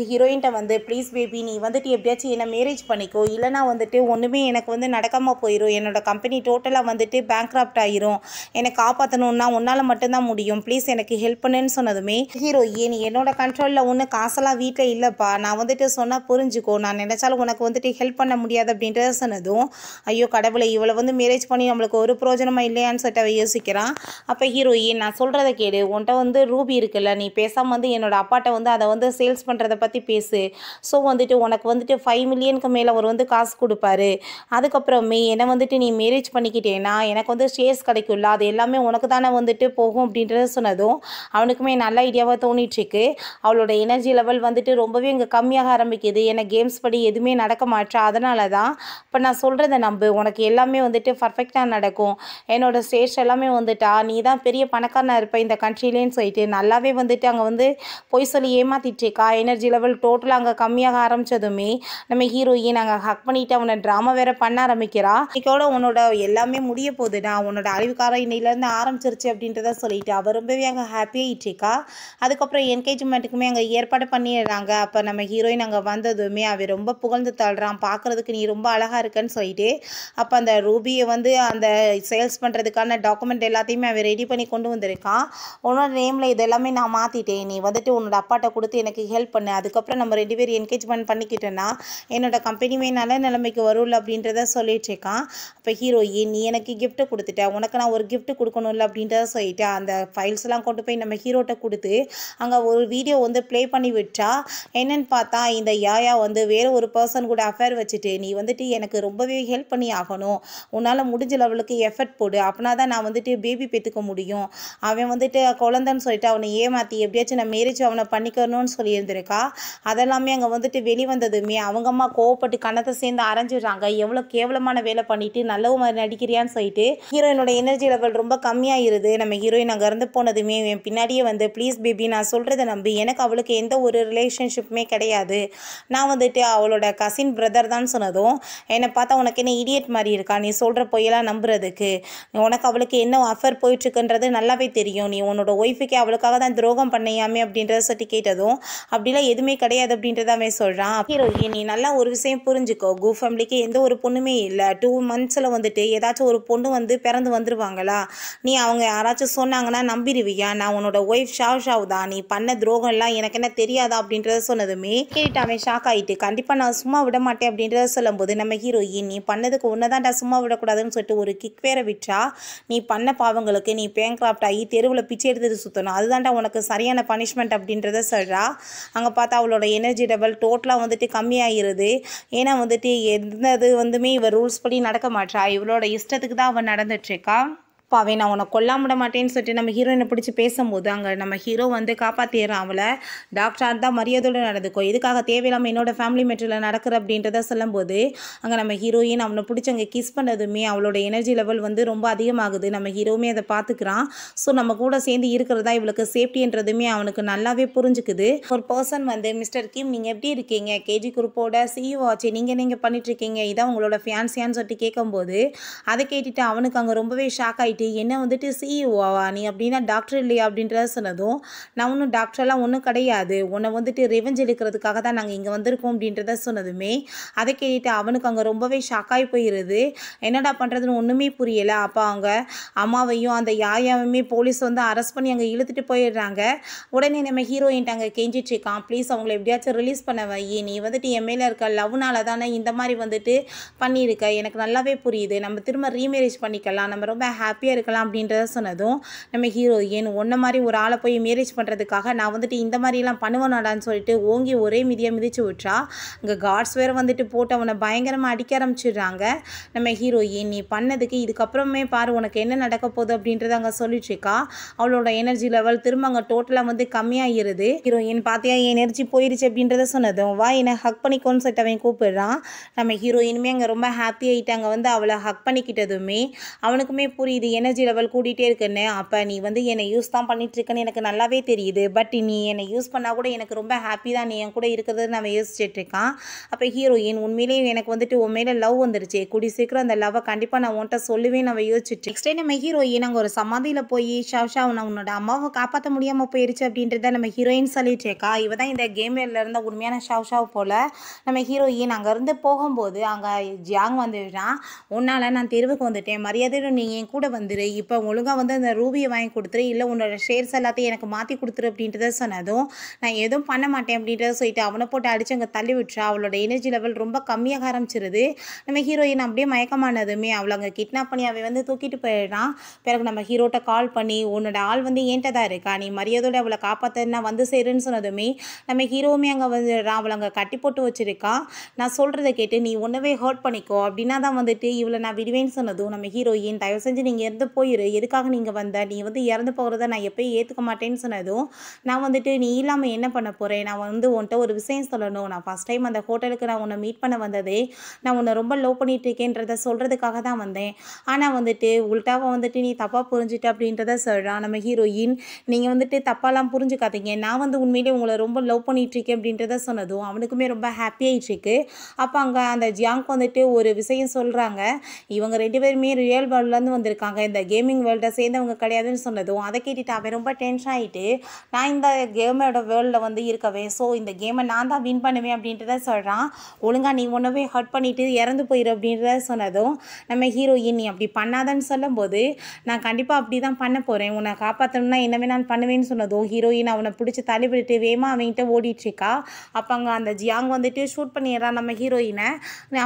ஹீரோயின்ட்ட வந்து ப்ளீஸ் பேபி நீ வந்துட்டு எப்படியாச்சும் என்னை மேரேஜ் பண்ணிக்கோ இல்லைனா வந்துட்டு ஒன்றுமே எனக்கு வந்து நடக்காமல் போயிடும் என்னோடய கம்பெனி டோட்டலாக வந்துட்டு கிராஃப்ட் ஆயிரும் என்னை காப்பாற்றணுன்னா உன்னால் மட்டும்தான் முடியும் ப்ளீஸ் எனக்கு ஹெல்ப் பண்ணுன்னு சொன்னதுமே ஹீரோ நீ என்னோடய கண்ட்ரோலில் ஒன்று காசெல்லாம் வீட்டில் இல்லைப்பா நான் வந்துட்டு சொன்னால் புரிஞ்சுக்கோ நான் நினச்சாலும் உனக்கு வந்துட்டு ஹெல்ப் பண்ண முடியாது அப்படின்றத சொன்னதும் ஐயோ கடவுளை இவளை வந்து மேரேஜ் பண்ணி நம்மளுக்கு ஒரு பிரோஜனமாக இல்லையான்னு சொல்லிட்டு அவள் யோசிக்கிறான் அப்போ ஹீரோயின் நான் சொல்கிறத கேடு உன்ட்ட வந்து ரூபி இருக்குல்ல நீ பேசாமல் வந்து என்னோடய அப்பாட்ட வந்து அதை வந்து சேல்ஸ் பண்ணுறத பற்றி பேசு ஸோ வந்துட்டு உனக்கு வந்துட்டு ஃபைவ் மில்லியனுக்கு மேலே அவர் வந்து காசு கொடுப்பாரு அதுக்கப்புறமே என்னை வந்துட்டு நீ மேரேஜ் பண்ணிக்கிட்டேன்னா எனக்கு வந்து ஷேர்ஸ் கிடைக்கும்ல அது எல்லாமே உனக்கு தானே வந்துட்டு போகும் அப்படின்றத சொன்னதும் அவனுக்குமே நல்ல ஐடியாவாக தோணிட்டுருக்கு அவளோட எனர்ஜி லெவல் வந்துட்டு ரொம்பவே இங்கே கம்மியாக ஆரம்பிக்குது எனக்கு கேம்ஸ் படி எதுவுமே நடக்க மாட்டேன் அதனால தான் இப்போ நான் சொல்கிறத நம்பு உனக்கு எல்லாமே வந்துட்டு பர்ஃபெக்டாக நடக்கும் என்னோடய ஸ்டேட்ஸ் எல்லாமே வந்துட்டா நீ தான் பெரிய பணக்காரனாக இருப்ப இந்த கண்ட்ரிலேன்னு சொல்லிட்டு நல்லாவே வந்துட்டு அங்கே வந்து பொய் சொல்லி ஏமாத்திட்டு இருக்கா எனர்ஜி லெவல் டோட்டலாக அங்கே கம்மியாக ஆரம்பித்ததுமே நம்ம ஹீரோயின் அங்கே ஹக் பண்ணிவிட்டு அவனை ட்ராமா வேறு பண்ண ஆரம்பிக்கிறா இன்னைக்கோட உன்னோட எல்லாமே முடிய போகுதுடா உன்னோட அழிவுக்காரம் இன்னையிலேருந்து ஆரம்பிச்சிருச்சு அப்படின்றத சொல்லிட்டு அவள் ரொம்பவே அங்கே ஹாப்பியாகிட்டு இருக்கா அதுக்கப்புறம் என்கேஜ்மெண்ட்டுக்குமே அங்கே ஏற்பாடு பண்ணிடுறாங்க அப்போ நம்ம ஹீரோயின் அங்கே வந்ததுமே அவள் ரொம்ப புகழ்ந்து தள்ளுறான் பார்க்குறதுக்கு நீ ரொம்ப அழகாக இருக்குன்னு சொல்லிட்டு அப்போ அந்த ரூபியை வந்து அந்த சேல்ஸ் பண்ணுறதுக்கான டாக்குமெண்ட் எல்லாத்தையுமே அவள் ரெடி பண்ணி கொண்டு வந்திருக்கான் உன்னோட நேமில் இதெல்லாமே நான் மாற்றிட்டேன் நீ வந்துட்டு உன்னோட அப்பாட்ட கொடுத்து எனக்கு ஹெல்ப் பண்ணு அதுக்கப்புறம் நம்ம ரெண்டு பேர் என்கேஜ்மெண்ட் பண்ணிக்கிட்டேன்னா என்னோட கம்பெனியுமே நல்ல நிலைமைக்கு வரும்ல அப்படின்றத சொல்லிட்டுருக்கான் இப்போ ஹீரோயின் நீ எனக்கு கிஃப்ட்டை கொடுத்துட்டேன் உனக்கு நான் ஒரு கிஃப்ட் கொடுக்கணும்ல அப்படின்றத சொல்லிட்டு அந்த ஃபைல்ஸ்லாம் கொண்டு போய் நம்ம ஹீரோட்ட கொடுத்து அங்கே ஒரு வீடியோ வந்து ப்ளே பண்ணி விட்டா என்னென்னு பார்த்தா இந்த யாயா வந்து வேறு ஒரு பர்சன் கூட அஃபேர் வச்சுட்டு நீ வந்துட்டு எனக்கு ரொம்பவே ஹெல்ப் பண்ணி ஆகணும் உன்னால் முடிஞ்ச லெவலுக்கு எஃபர்ட் போடு அப்படின்னா தான் நான் வந்துட்டு பேபி பெற்றுக்க முடியும் அவன் வந்துட்டு குழந்தைன்னு சொல்லிட்டு அவனை ஏமாற்றி எப்படியாச்சும் நான் மேரேஜ் அவனை பண்ணிக்கணும்னு சொல்லியிருந்திருக்கா அதெல்லாமே அங்கே வந்துட்டு வெளிவந்ததுமே அவங்க அம்மா கோவப்பட்டு கணத்தை சேர்ந்து அரைஞ்சிடுறாங்க எவ்வளோ கேவலமான வேலை பண்ணிட்டு நல்லவும் மாதிரி நடிக்கிறியான்னு சொல்லிட்டு ஹீரோயினோட எனர்ஜி லெவல் ரொம்ப கம்மியாயிருது நம்ம ஹீரோயின் அங்கே இருந்து போனதுமே என் பின்னாடியே வந்து ப்ளீஸ் பேபி நான் சொல்கிறத நம்பி எனக்கு அவளுக்கு எந்த ஒரு ரிலேஷன்ஷிப்புமே கிடையாது நான் வந்துட்டு அவளோட கசின் பிரதர் தான் சொன்னதும் என்னை பார்த்தா உனக்கு என்ன இடியட் மாதிரி இருக்கா நீ சொல்கிற பொய்யெல்லாம் நம்புறதுக்கு உனக்கு அவளுக்கு என்ன ஆஃபர் போயிட்டுருக்குன்றது நல்லாவே தெரியும் நீ உன்னோட ஒய்ஃபுக்கே அவளுக்காக தான் துரோகம் பண்ணையாமே அப்படின்றத சொல்லி கேட்டதும் அப்படிலாம் எதுவும் எதுவுமே கிடையாது அப்படின்றத அவன் சொல்கிறான் ஹீரோயின் நீ நல்லா ஒரு விஷயம் புரிஞ்சுக்கோ கு ஃபேமிலிக்கு எந்த ஒரு பொண்ணுமே இல்லை டூ மந்த்ஸில் வந்துட்டு ஏதாச்சும் ஒரு பொண்ணு வந்து பிறந்து வந்துருவாங்களா நீ அவங்க யாராச்சும் சொன்னாங்கன்னா நம்பிடுவியா நான் உன்னோட ஒய்ஃப் ஷாவ் ஷாவ் தான் நீ பண்ண துரோகம்லாம் எனக்கு என்ன தெரியாதா அப்படின்றத சொன்னதுமே கேட்டு அவன் ஷாக் ஆகிட்டு கண்டிப்பாக நான் சும்மா விட மாட்டேன் அப்படின்றத சொல்லும்போது நம்ம ஹீரோயின் நீ பண்ணதுக்கு ஒன்று சும்மா விடக்கூடாதுன்னு சொல்லிட்டு ஒரு கிக் வேற விட்டா நீ பண்ண பாவங்களுக்கு நீ பேங்க்ராஃப்ட் ஆகி தெருவில் பிச்சை எடுத்துட்டு சுற்றணும் அதுதான்டா உனக்கு சரியான பனிஷ்மெண்ட் அப்படின்றத சொல்கிறா அங்கே பார்த்தா பார்த்தா அவளோட எனர்ஜி லெவல் டோட்டலாக வந்துட்டு கம்மியாகிடுது ஏன்னா வந்துட்டு எந்த இது வந்துமே இவள் ரூல்ஸ் படி நடக்க மாட்டா இவளோட இஷ்டத்துக்கு தான் அவள் நடந்துட்டுருக்கா பாவே நான் உன்னை கொல்லாம மாட்டேன்னு சொல்லிட்டு நம்ம ஹீரோயினை பிடிச்சி பேசும்போது அங்கே நம்ம ஹீரோ வந்து காப்பாற்றிடுறான் அவளை டாக்டராக தான் மரியாதையோடு நடந்துக்கும் இதுக்காக தேவையில்லாமல் என்னோடய ஃபேமிலி மெட்டரில் நடக்கிற அப்படின்றத சொல்லும்போது அங்கே நம்ம ஹீரோயின் அவனை பிடிச்சி அங்கே கிஸ் பண்ணதுமே அவளோட எனர்ஜி லெவல் வந்து ரொம்ப அதிகமாகுது நம்ம ஹீரோவுமே அதை பார்த்துக்கிறான் ஸோ நம்ம கூட சேர்ந்து இருக்கிறதா இவளுக்கு சேஃப்டின்றதுமே அவனுக்கு நல்லாவே புரிஞ்சுக்குது ஒரு பர்சன் வந்து மிஸ்டர் கிம் நீங்கள் எப்படி இருக்கீங்க கேஜி குரூப்போட சிஇஓ e ஆச்சு நீங்கள் நீங்கள் பண்ணிட்டுருக்கீங்க இதான் உங்களோட ஃபேன்ஸியான்னு சொல்லிட்டு கேட்கும்போது அதை கேட்டுவிட்டு அவனுக்கு அங்கே ரொம்பவே ஷாக் ஆகிட்டு வந்துட்டு என்ன வந்துட்டு சிஇஓவா e நீ அப்படின்னா டாக்டர் இல்லையா அப்படின்றத சொன்னதும் நான் ஒன்றும் டாக்டரெல்லாம் ஒன்றும் கிடையாது உன்னை வந்துட்டு ரிவெஞ்ச் எடுக்கிறதுக்காக தான் நாங்கள் இங்கே வந்திருக்கோம் அப்படின்றத சொன்னதுமே அதை கேட்டுட்டு அவனுக்கு அங்கே ரொம்பவே ஷாக்காகி போயிடுது என்னடா பண்ணுறதுன்னு ஒன்றுமே புரியலை அப்போ அவங்க அம்மாவையும் அந்த யாயாவையுமே போலீஸ் வந்து அரெஸ்ட் பண்ணி அங்கே இழுத்துட்டு போயிடுறாங்க உடனே நம்ம ஹீரோயின்ட்டு அங்கே கெஞ்சிட்ருக்கான் ப்ளீஸ் அவங்கள எப்படியாச்சும் ரிலீஸ் பண்ண வை நீ வந்துட்டு என் மேலே இருக்க லவ்னால தானே இந்த மாதிரி வந்துட்டு பண்ணியிருக்க எனக்கு நல்லாவே புரியுது நம்ம திரும்ப ரீமேரேஜ் பண்ணிக்கலாம் நம்ம ரொம்ப ஹாப்பியாக இருக்கலாம் அப்படின்றத சொன்னதும் நம்ம ஹீரோயின் ஏன் மாதிரி ஒரு ஆளை போய் மேரேஜ் பண்ணுறதுக்காக நான் வந்துட்டு இந்த மாதிரிலாம் பண்ணுவேனாடான்னு சொல்லிட்டு ஓங்கி ஒரே மிதியாக மிதிச்சு விட்றா இங்கே காட்ஸ் வேறு வந்துட்டு போட்டு அவனை பயங்கரமாக அடிக்க ஆரம்பிச்சிடுறாங்க நம்ம ஹீரோயின் நீ பண்ணதுக்கு இதுக்கப்புறமே பாரு உனக்கு என்ன நடக்க போகுது அப்படின்றத அங்கே சொல்லிட்டுருக்கா அவளோட எனர்ஜி லெவல் திரும்ப அங்கே டோட்டலாக வந்து கம்மியாகிடுது ஹீரோயின் பார்த்தியா என் எனர்ஜி போயிடுச்சு அப்படின்றத சொன்னதும் வா என்னை ஹக் பண்ணிக்கோன்னு சொல்லிட்டு அவன் கூப்பிடுறான் நம்ம ஹீரோயினுமே அங்கே ரொம்ப ஹாப்பி ஆகிட்டு அங்கே வந்து அவளை ஹக் பண்ணிக்கிட்டதுமே அவனுக்குமே புரியுது எனர்ஜி லெவல் கூட்டிகிட்டே இருக்குன்னு அப்போ நீ வந்து என்னை யூஸ் தான் பண்ணிகிட்ருக்கன்னு எனக்கு நல்லாவே தெரியுது பட் நீ என்னை யூஸ் பண்ணால் கூட எனக்கு ரொம்ப ஹாப்பி தான் நீ என் கூட இருக்கிறது நான் யோசிச்சிட்ருக்கான் அப்போ ஹீரோயின் உண்மையிலேயே எனக்கு வந்துட்டு உண்மையில லவ் வந்துருச்சு கூடி சீக்கிரம் அந்த லவ்வை கண்டிப்பாக நான் உன்ட்ட சொல்லுவேன் நம்ம யோசிச்சுட்டு நெக்ஸ்ட் டைம் நம்ம ஹீரோயின் அங்கே ஒரு சமாதியில் போய் ஷா நான் உன்னோட அம்மாவை காப்பாற்ற முடியாமல் போயிருச்சு அப்படின்றத நம்ம ஹீரோயின் சொல்லிட்டு இருக்கா இவ தான் இந்த கேம்ல இருந்த உண்மையான ஷாவ் போல் நம்ம ஹீரோயின் அங்கேருந்து போகும்போது அங்கே ஜியாங் வந்துடுறான் உன்னால் நான் தெருவுக்கு வந்துட்டேன் மரியாதையோட நீ என் கூட வந்து வந்துரு இப்போ ஒழுங்காக வந்து அந்த ரூபியை வாங்கி கொடுத்துரு இல்லை உன்னோட ஷேர்ஸ் எல்லாத்தையும் எனக்கு மாற்றி கொடுத்துரு அப்படின்றத சொன்னதும் நான் எதுவும் பண்ண மாட்டேன் அப்படின்றத சொல்லிட்டு அவனை போட்டு அடித்து அங்கே தள்ளி விட்டுறா அவளோட எனர்ஜி லெவல் ரொம்ப கம்மியாக ஆரம்பிச்சிருது நம்ம ஹீரோயின் அப்படியே மயக்கமானதுமே அவளை அங்கே கிட்னாப் பண்ணி அவன் வந்து தூக்கிட்டு போயிடுறான் பிறகு நம்ம ஹீரோட்ட கால் பண்ணி உன்னோட ஆள் வந்து ஏன்ட்டதாக இருக்கா நீ மரியாதையோட அவளை காப்பாற்றினா வந்து சேருன்னு சொன்னதுமே நம்ம ஹீரோவுமே அங்கே வந்து அவளை அங்கே கட்டி போட்டு வச்சுருக்கா நான் சொல்கிறத கேட்டு நீ ஒன்றவே ஹர்ட் பண்ணிக்கோ அப்படின்னா தான் வந்துட்டு இவளை நான் விடுவேன்னு சொன்னதும் நம்ம ஹீரோயின் தயவு செஞ்சு நீங்கள் இருந்து போயிரு எதுக்காக நீங்கள் வந்த நீ வந்து இறந்து போகிறத நான் எப்போயும் ஏற்றுக்க மாட்டேன்னு சொன்னதும் நான் வந்துட்டு நீ இல்லாமல் என்ன பண்ண போகிறேன் நான் வந்து உன்ட்ட ஒரு விஷயம் சொல்லணும் நான் ஃபஸ்ட் டைம் அந்த ஹோட்டலுக்கு நான் உன்னை மீட் பண்ண வந்ததே நான் உன்னை ரொம்ப லோ பண்ணிட்டு இருக்கேன்றத சொல்கிறதுக்காக தான் வந்தேன் ஆனால் வந்துட்டு உள்டாவை வந்துட்டு நீ தப்பாக புரிஞ்சிட்டு அப்படின்றத சொல்கிறான் நம்ம ஹீரோயின் நீங்கள் வந்துட்டு தப்பாலாம் புரிஞ்சுக்காதீங்க நான் வந்து உண்மையிலே உங்களை ரொம்ப லவ் பண்ணிகிட்ருக்கேன் அப்படின்றத சொன்னதும் அவனுக்குமே ரொம்ப ஹாப்பியாகிட்டுருக்கு அப்போ அங்கே அந்த ஜியாங்க் வந்துட்டு ஒரு விஷயம் சொல்கிறாங்க இவங்க ரெண்டு பேருமே ரியல் வேர்ல்ட்லேருந்து வந்திருக்காங்க இந்த கேமிங் வேர்ல்டை சேர்ந்தவங்க கிடையாதுன்னு சொன்னதும் அதை கேட்டுட்டு அவன் ரொம்ப டென்ஷன் ஆகிட்டு நான் இந்த கேமோட வேர்ல்டில் வந்து இருக்கவேன் ஸோ இந்த கேமை நான் தான் வின் பண்ணுவேன் அப்படின்றத சொல்கிறான் ஒழுங்காக நீ ஒன்றவே ஹர்ட் பண்ணிவிட்டு இறந்து போயிரு அப்படின்றத சொன்னதும் நம்ம ஹீரோயின் நீ அப்படி பண்ணாதன்னு சொல்லும்போது நான் கண்டிப்பாக அப்படி தான் பண்ண போகிறேன் உன்னை காப்பாற்றணும்னா என்னவே நான் பண்ணுவேன்னு சொன்னதும் ஹீரோயின் அவனை பிடிச்சி தள்ளிவிட்டு வேமா அவன்கிட்ட ஓடிட்டுருக்கா அப்போ அங்கே அந்த ஜியாங் வந்துட்டு ஷூட் பண்ணிடுறான் நம்ம ஹீரோயினை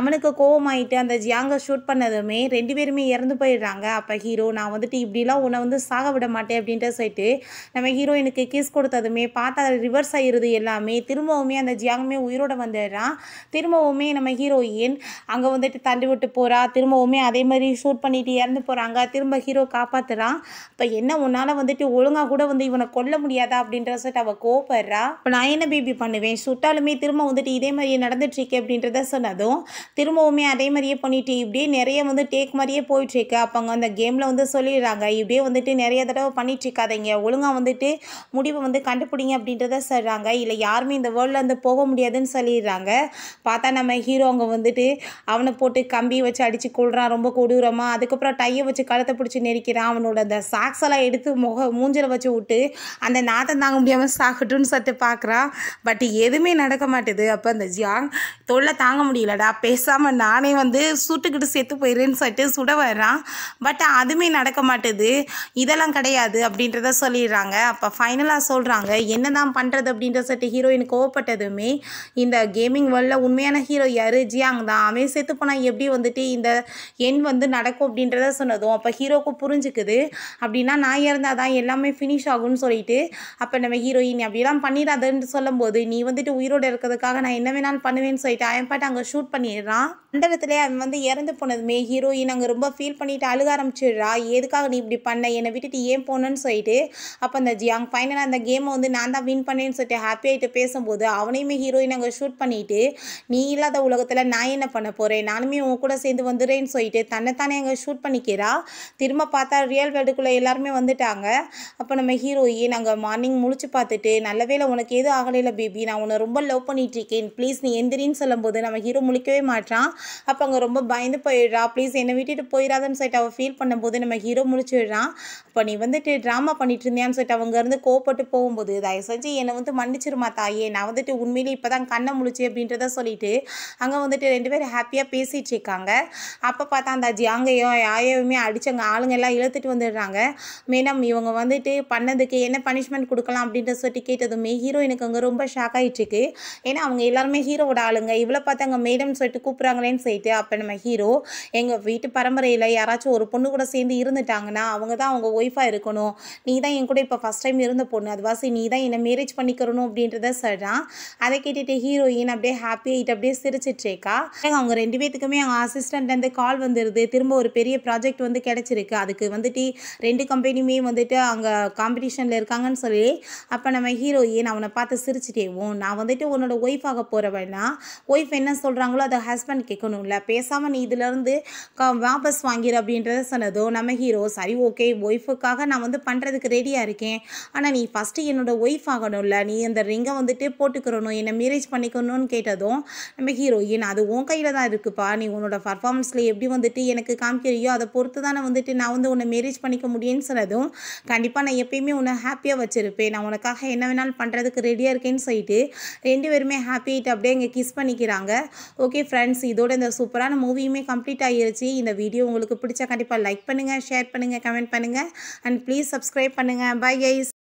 அவனுக்கு கோவமாயிட்டு அந்த ஜியாங்கை ஷூட் பண்ணதுமே ரெண்டு பேருமே இறந்து போயிடுறாங்க அப்போ ஹீரோ நான் வந்துட்டு இப்படிலாம் உன்னை வந்து சாக விட மாட்டேன் அப்படின்ட்டு சொல்லிட்டு நம்ம ஹீரோயினுக்கு கிஸ் கொடுத்ததுமே பார்த்தா ரிவர்ஸ் ஆகிடுது எல்லாமே திரும்பவுமே அந்த ஜியாங்குமே உயிரோடு வந்துடுறான் திரும்பவுமே நம்ம ஹீரோயின் அங்கே வந்துட்டு தள்ளி விட்டு போகிறா திரும்பவுமே அதே மாதிரி ஷூட் பண்ணிட்டு இறந்து போகிறாங்க திரும்ப ஹீரோ காப்பாற்றுறான் இப்போ என்ன உன்னால் வந்துட்டு ஒழுங்காக கூட வந்து இவனை கொல்ல முடியாதா அப்படின்ற சொல்லிட்டு அவள் கோப்படுறா இப்போ நான் என்ன பேபி பண்ணுவேன் சுட்டாலுமே திரும்ப வந்துட்டு இதே மாதிரியே நடந்துட்டுருக்கு அப்படின்றத சொன்னதும் திரும்பவுமே அதே மாதிரியே பண்ணிட்டு இப்படியே நிறைய வந்து டேக் மாதிரியே போயிட்டுருக்கு அப்போ அங்கே அந்த கேம் டைமில் வந்து சொல்லிடுறாங்க இப்படியே வந்துட்டு நிறைய தடவை இருக்காதீங்க ஒழுங்காக வந்துட்டு முடிவை வந்து கண்டுபிடிங்க அப்படின்றத சொல்கிறாங்க இல்லை யாருமே இந்த வேர்ல்டில் வந்து போக முடியாதுன்னு சொல்லிடுறாங்க பார்த்தா நம்ம ஹீரோ அங்கே வந்துட்டு அவனை போட்டு கம்பி வச்சு அடித்து கொள்கிறான் ரொம்ப கொடூரமாக அதுக்கப்புறம் டையை வச்சு கழுத்தை பிடிச்சி நெரிக்கிறான் அவனோட அந்த சாக்ஸ் எல்லாம் எடுத்து முக மூஞ்சில் வச்சு விட்டு அந்த நாத்தம் தாங்க முடியாமல் சாகட்டும்னு சொல்லிட்டு பார்க்குறான் பட் எதுவுமே நடக்க மாட்டேது அப்போ அந்த ஜியாங் தொல்லை தாங்க முடியலடா பேசாமல் நானே வந்து சுட்டுக்கிட்டு செத்து போயிடுறேன்னு சொல்லிட்டு சுட வர்றான் பட் அது அதுவுமே நடக்க மாட்டுது இதெல்லாம் கிடையாது அப்படின்றத சொல்லிடுறாங்க அப்போ ஃபைனலாக சொல்கிறாங்க என்ன தான் பண்ணுறது அப்படின்ற சொல்லிட்டு ஹீரோயின் கோவப்பட்டதுமே இந்த கேமிங் வேர்ல்டில் உண்மையான ஹீரோ யார் ஜியாங் தான் அவன் செத்து போனால் எப்படி வந்துட்டு இந்த எண் வந்து நடக்கும் அப்படின்றத சொன்னதும் அப்போ ஹீரோக்கும் புரிஞ்சுக்குது அப்படின்னா நான் இறந்தால் தான் எல்லாமே ஃபினிஷ் ஆகும்னு சொல்லிட்டு அப்போ நம்ம ஹீரோயின் அப்படிலாம் பண்ணிடாதுன்னு சொல்லும்போது நீ வந்துட்டு உயிரோடு இருக்கிறதுக்காக நான் என்ன வேணாலும் பண்ணுவேன்னு சொல்லிட்டு அவன் பாட்டு அங்கே ஷூட் பண்ணிடுறான் இடத்துல அவன் வந்து இறந்து போனதுமே ஹீரோயின் அங்கே ரொம்ப ஃபீல் பண்ணிட்டு அழுக ஆரம்பிச்சிடுறான் போயிடுறா எதுக்காக நீ இப்படி பண்ண என்னை விட்டுட்டு ஏன் போனேன்னு சொல்லிட்டு அப்போ அந்த ஜியாங் ஃபைனலாக அந்த கேமை வந்து நான் தான் வின் பண்ணேன்னு சொல்லிட்டு ஹாப்பியாகிட்டு பேசும்போது அவனையுமே ஹீரோயின் அங்கே ஷூட் பண்ணிவிட்டு நீ இல்லாத உலகத்தில் நான் என்ன பண்ண போகிறேன் நானுமே உன் கூட சேர்ந்து வந்துடுறேன்னு சொல்லிட்டு தன்னைத்தானே அங்கே ஷூட் பண்ணிக்கிறா திரும்ப பார்த்தா ரியல் வேர்ல்டுக்குள்ளே எல்லாருமே வந்துட்டாங்க அப்போ நம்ம ஹீரோயின் நாங்கள் மார்னிங் முழிச்சு பார்த்துட்டு நல்ல வேலை உனக்கு எதுவும் ஆகலையில பேபி நான் உன்னை ரொம்ப லவ் பண்ணிட்டு இருக்கேன் ப்ளீஸ் நீ எந்திரின்னு சொல்லும்போது நம்ம ஹீரோ முழிக்கவே மாட்டான் அப்போ அங்கே ரொம்ப பயந்து போயிடுறா ப்ளீஸ் என்னை விட்டுட்டு போயிடாதன்னு சொல்லிட்டு அவள் ஃபீல் பண்ணும்போது போது நம்ம ஹீரோ முடிச்சுடுறான் அப்போ நீ வந்துட்டு ட்ராமா பண்ணிட்டு இருந்தியான்னு சொல்லிட்டு அவங்க இருந்து கோப்பட்டு போகும்போது தயவு செஞ்சு என்னை வந்து மன்னிச்சிருமா தாயே நான் வந்துட்டு உண்மையிலே இப்போ தான் கண்ணை முழிச்சு அப்படின்றத சொல்லிட்டு அங்கே வந்துட்டு ரெண்டு பேரும் ஹாப்பியாக பேசிகிட்டு இருக்காங்க அப்போ பார்த்தா அந்த ஜியாங்கையோ யாயோவுமே அங்கே ஆளுங்க எல்லாம் இழுத்துட்டு வந்துடுறாங்க மேடம் இவங்க வந்துட்டு பண்ணதுக்கு என்ன பனிஷ்மெண்ட் கொடுக்கலாம் அப்படின்ற சொல்லி கேட்டதுமே எனக்கு அங்கே ரொம்ப ஷாக் ஆகிட்டுருக்கு ஏன்னா அவங்க எல்லாருமே ஹீரோவோட ஆளுங்க இவ்வளோ பார்த்தாங்க அங்கே சொல்லிட்டு கூப்பிட்றாங்களேன்னு சொல்லிட்டு அப்போ நம்ம ஹீரோ எங்கள் வீட்டு பரம்பரையில் யாராச்சும் ஒரு பொண்ணு கூட சேர்ந்து இருந்துட்டாங்கன்னா அவங்க தான் அவங்க ஒய்ஃபாக இருக்கணும் நீ தான் என் கூட இப்போ ஃபஸ்ட் டைம் இருந்த பொண்ணு அதுவாசி நீ தான் என்னை மேரேஜ் பண்ணிக்கிறணும் அப்படின்றத சொல்கிறான் அதை கேட்டுட்டு ஹீரோயின் அப்படியே ஹாப்பியாகிட்டு அப்படியே சிரிச்சிட்ருக்கா அவங்க ரெண்டு பேத்துக்குமே அவங்க அசிஸ்டன்ட்லேருந்து கால் வந்துடுது திரும்ப ஒரு பெரிய ப்ராஜெக்ட் வந்து கிடச்சிருக்கு அதுக்கு வந்துட்டு ரெண்டு கம்பெனியுமே வந்துட்டு அங்கே காம்படிஷனில் இருக்காங்கன்னு சொல்லி அப்போ நம்ம ஹீரோயின் அவனை பார்த்து சிரிச்சிட்டேவும் நான் வந்துட்டு உன்னோட ஒய்ஃப் ஆக போகிறவன்னா ஒய்ஃப் என்ன சொல்கிறாங்களோ அதை ஹஸ்பண்ட் கேட்கணும்ல பேசாமல் நீ இதுலேருந்து வாபஸ் வாங்கிடு அப்படின்றத சொன்னது பண்ணுறதோ நம்ம ஹீரோ சரி ஓகே ஒய்ஃபுக்காக நான் வந்து பண்ணுறதுக்கு ரெடியாக இருக்கேன் ஆனால் நீ ஃபஸ்ட்டு என்னோடய ஒய்ஃப் ஆகணும்ல நீ அந்த ரிங்கை வந்துட்டு போட்டுக்கிறணும் என்னை மேரேஜ் பண்ணிக்கணும்னு கேட்டதும் நம்ம ஹீரோயின் அது உன் கையில் தான் இருக்குப்பா நீ உன்னோட பர்ஃபார்மன்ஸில் எப்படி வந்துட்டு எனக்கு காமிக்கிறியோ அதை பொறுத்து தானே வந்துட்டு நான் வந்து உன்னை மேரேஜ் பண்ணிக்க முடியும்னு சொன்னதும் கண்டிப்பாக நான் எப்பயுமே உன்னை ஹாப்பியாக வச்சுருப்பேன் நான் உனக்காக என்ன வேணாலும் பண்ணுறதுக்கு ரெடியாக இருக்கேன்னு சொல்லிட்டு ரெண்டு பேருமே ஹாப்பி ஆகிட்டு அப்படியே இங்கே கிஸ் பண்ணிக்கிறாங்க ஓகே ஃப்ரெண்ட்ஸ் இதோட இந்த சூப்பரான மூவியுமே கம்ப்ளீட் ஆகிருச்சு இந்த வீடியோ உங்களுக்கு பிடிச்சா கண்டிப்பாக லைக் பண்ணுங்கள் ஷேர் பண்ணுங்கள் கமெண்ட் பண்ணுங்கள் அண்ட் ப்ளீஸ் சப்ஸ்கிரைப் பண்ணுங்கள் பை ஐஸ்